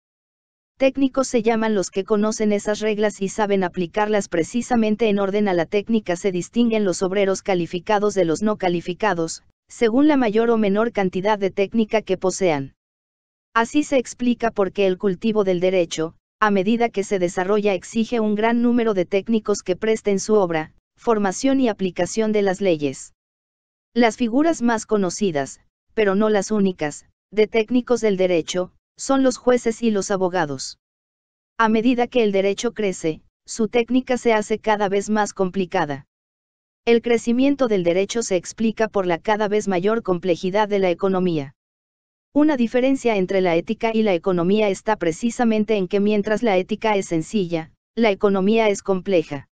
Técnicos se llaman los que conocen esas reglas y saben aplicarlas precisamente en orden a la técnica. Se distinguen los obreros calificados de los no calificados, según la mayor o menor cantidad de técnica que posean. Así se explica por qué el cultivo del derecho, a medida que se desarrolla, exige un gran número de técnicos que presten su obra, formación y aplicación de las leyes. Las figuras más conocidas, pero no las únicas, de técnicos del derecho, son los jueces y los abogados. A medida que el derecho crece, su técnica se hace cada vez más complicada. El crecimiento del derecho se explica por la cada vez mayor complejidad de la economía. Una diferencia entre la ética y la economía está precisamente en que mientras la ética es sencilla, la economía es compleja.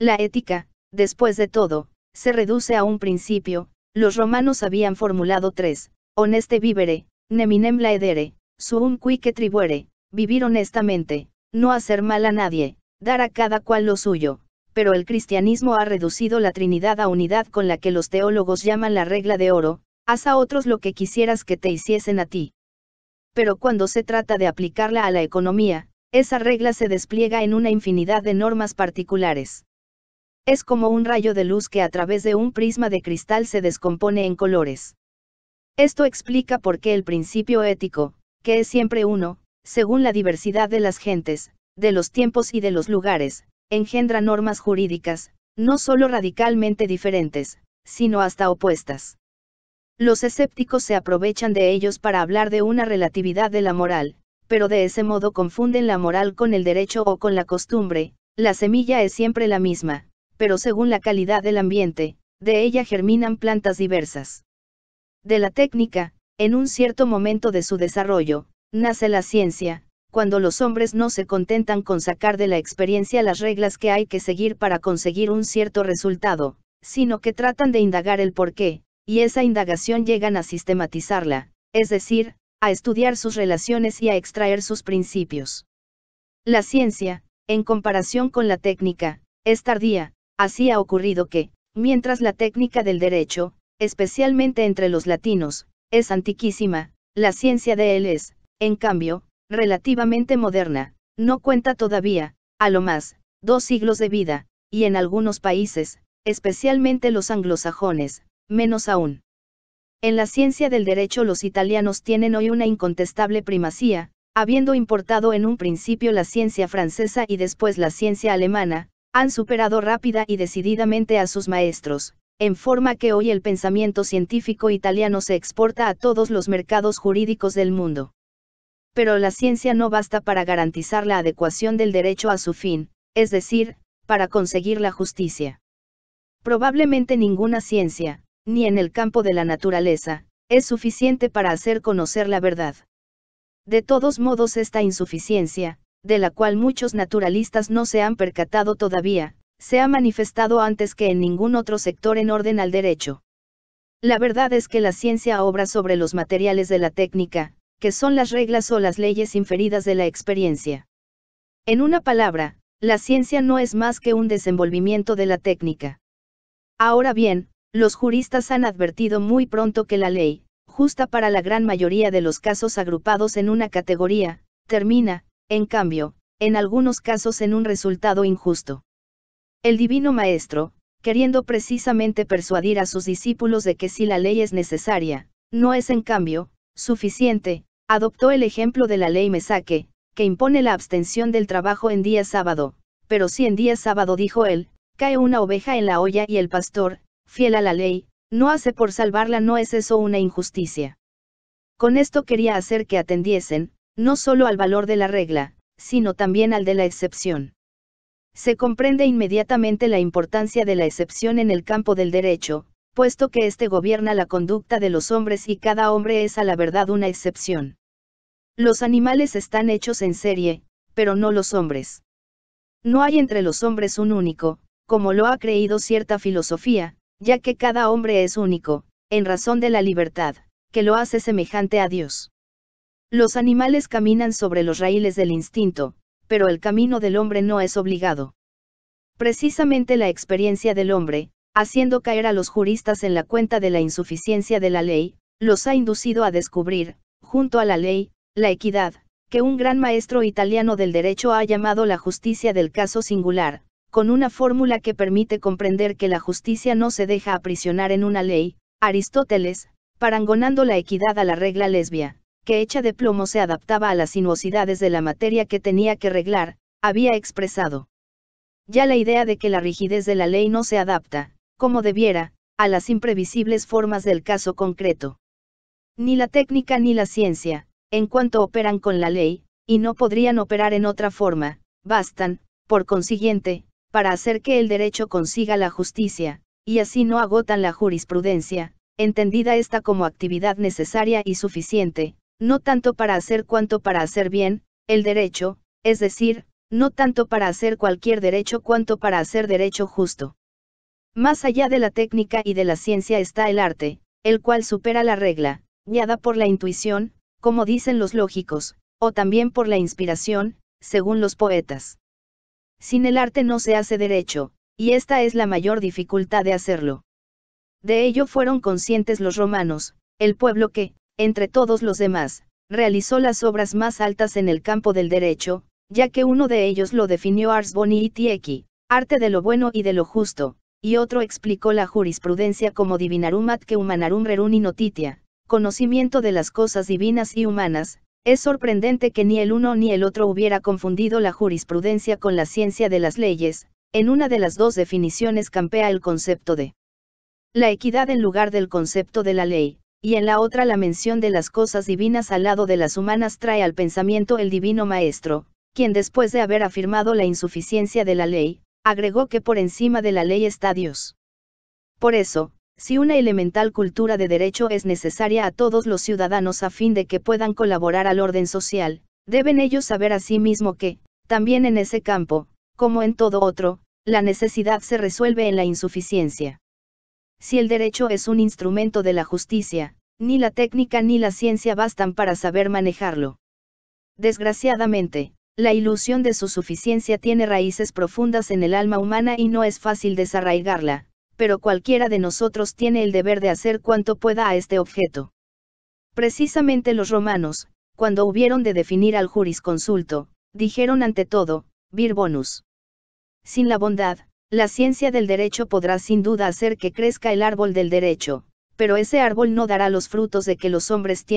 La ética, después de todo, se reduce a un principio, los romanos habían formulado tres, honeste vivere, neminem laedere, su un que tribuere, vivir honestamente, no hacer mal a nadie, dar a cada cual lo suyo, pero el cristianismo ha reducido la Trinidad a unidad con la que los teólogos llaman la regla de oro, haz a otros lo que quisieras que te hiciesen a ti. Pero cuando se trata de aplicarla a la economía, esa regla se despliega en una infinidad de normas particulares. Es como un rayo de luz que a través de un prisma de cristal se descompone en colores. Esto explica por qué el principio ético, que es siempre uno, según la diversidad de las gentes, de los tiempos y de los lugares, engendra normas jurídicas, no sólo radicalmente diferentes, sino hasta opuestas. Los escépticos se aprovechan de ellos para hablar de una relatividad de la moral, pero de ese modo confunden la moral con el derecho o con la costumbre, la semilla es siempre la misma, pero según la calidad del ambiente, de ella germinan plantas diversas. De la técnica, en un cierto momento de su desarrollo, nace la ciencia, cuando los hombres no se contentan con sacar de la experiencia las reglas que hay que seguir para conseguir un cierto resultado, sino que tratan de indagar el porqué, y esa indagación llegan a sistematizarla, es decir, a estudiar sus relaciones y a extraer sus principios. La ciencia, en comparación con la técnica, es tardía, así ha ocurrido que, mientras la técnica del derecho, especialmente entre los latinos, es antiquísima, la ciencia de él es, en cambio, relativamente moderna, no cuenta todavía, a lo más, dos siglos de vida, y en algunos países, especialmente los anglosajones, menos aún. En la ciencia del derecho los italianos tienen hoy una incontestable primacía, habiendo importado en un principio la ciencia francesa y después la ciencia alemana, han superado rápida y decididamente a sus maestros, en forma que hoy el pensamiento científico italiano se exporta a todos los mercados jurídicos del mundo. Pero la ciencia no basta para garantizar la adecuación del derecho a su fin, es decir, para conseguir la justicia. Probablemente ninguna ciencia, ni en el campo de la naturaleza, es suficiente para hacer conocer la verdad. De todos modos esta insuficiencia, de la cual muchos naturalistas no se han percatado todavía, se ha manifestado antes que en ningún otro sector en orden al derecho. La verdad es que la ciencia obra sobre los materiales de la técnica, que son las reglas o las leyes inferidas de la experiencia. En una palabra, la ciencia no es más que un desenvolvimiento de la técnica. Ahora bien, los juristas han advertido muy pronto que la ley, justa para la gran mayoría de los casos agrupados en una categoría, termina, en cambio, en algunos casos en un resultado injusto. El Divino Maestro, queriendo precisamente persuadir a sus discípulos de que si la ley es necesaria, no es en cambio, suficiente, adoptó el ejemplo de la ley Mesaque, que impone la abstención del trabajo en día sábado, pero si en día sábado dijo él, cae una oveja en la olla y el pastor, fiel a la ley, no hace por salvarla, no es eso una injusticia. Con esto quería hacer que atendiesen, no solo al valor de la regla, sino también al de la excepción se comprende inmediatamente la importancia de la excepción en el campo del derecho, puesto que éste gobierna la conducta de los hombres y cada hombre es a la verdad una excepción. Los animales están hechos en serie, pero no los hombres. No hay entre los hombres un único, como lo ha creído cierta filosofía, ya que cada hombre es único, en razón de la libertad, que lo hace semejante a Dios. Los animales caminan sobre los raíles del instinto, pero el camino del hombre no es obligado. Precisamente la experiencia del hombre, haciendo caer a los juristas en la cuenta de la insuficiencia de la ley, los ha inducido a descubrir, junto a la ley, la equidad, que un gran maestro italiano del derecho ha llamado la justicia del caso singular, con una fórmula que permite comprender que la justicia no se deja aprisionar en una ley, Aristóteles, parangonando la equidad a la regla lesbia que hecha de plomo se adaptaba a las sinuosidades de la materia que tenía que reglar, había expresado. Ya la idea de que la rigidez de la ley no se adapta, como debiera, a las imprevisibles formas del caso concreto. Ni la técnica ni la ciencia, en cuanto operan con la ley, y no podrían operar en otra forma, bastan, por consiguiente, para hacer que el derecho consiga la justicia, y así no agotan la jurisprudencia, entendida esta como actividad necesaria y suficiente, no tanto para hacer cuanto para hacer bien, el derecho, es decir, no tanto para hacer cualquier derecho cuanto para hacer derecho justo. Más allá de la técnica y de la ciencia está el arte, el cual supera la regla, guiada por la intuición, como dicen los lógicos, o también por la inspiración, según los poetas. Sin el arte no se hace derecho, y esta es la mayor dificultad de hacerlo. De ello fueron conscientes los romanos, el pueblo que, entre todos los demás, realizó las obras más altas en el campo del derecho, ya que uno de ellos lo definió Ars Boni tieki arte de lo bueno y de lo justo, y otro explicó la jurisprudencia como divinarum que humanarum rerum notitia, conocimiento de las cosas divinas y humanas, es sorprendente que ni el uno ni el otro hubiera confundido la jurisprudencia con la ciencia de las leyes, en una de las dos definiciones campea el concepto de la equidad en lugar del concepto de la ley, y en la otra la mención de las cosas divinas al lado de las humanas trae al pensamiento el divino Maestro, quien después de haber afirmado la insuficiencia de la ley, agregó que por encima de la ley está Dios. Por eso, si una elemental cultura de derecho es necesaria a todos los ciudadanos a fin de que puedan colaborar al orden social, deben ellos saber a sí que, también en ese campo, como en todo otro, la necesidad se resuelve en la insuficiencia. Si el derecho es un instrumento de la justicia, ni la técnica ni la ciencia bastan para saber manejarlo. Desgraciadamente, la ilusión de su suficiencia tiene raíces profundas en el alma humana y no es fácil desarraigarla, pero cualquiera de nosotros tiene el deber de hacer cuanto pueda a este objeto. Precisamente los romanos, cuando hubieron de definir al jurisconsulto, dijeron ante todo, vir bonus. Sin la bondad, la ciencia del derecho podrá sin duda hacer que crezca el árbol del derecho, pero ese árbol no dará los frutos de que los hombres tienen.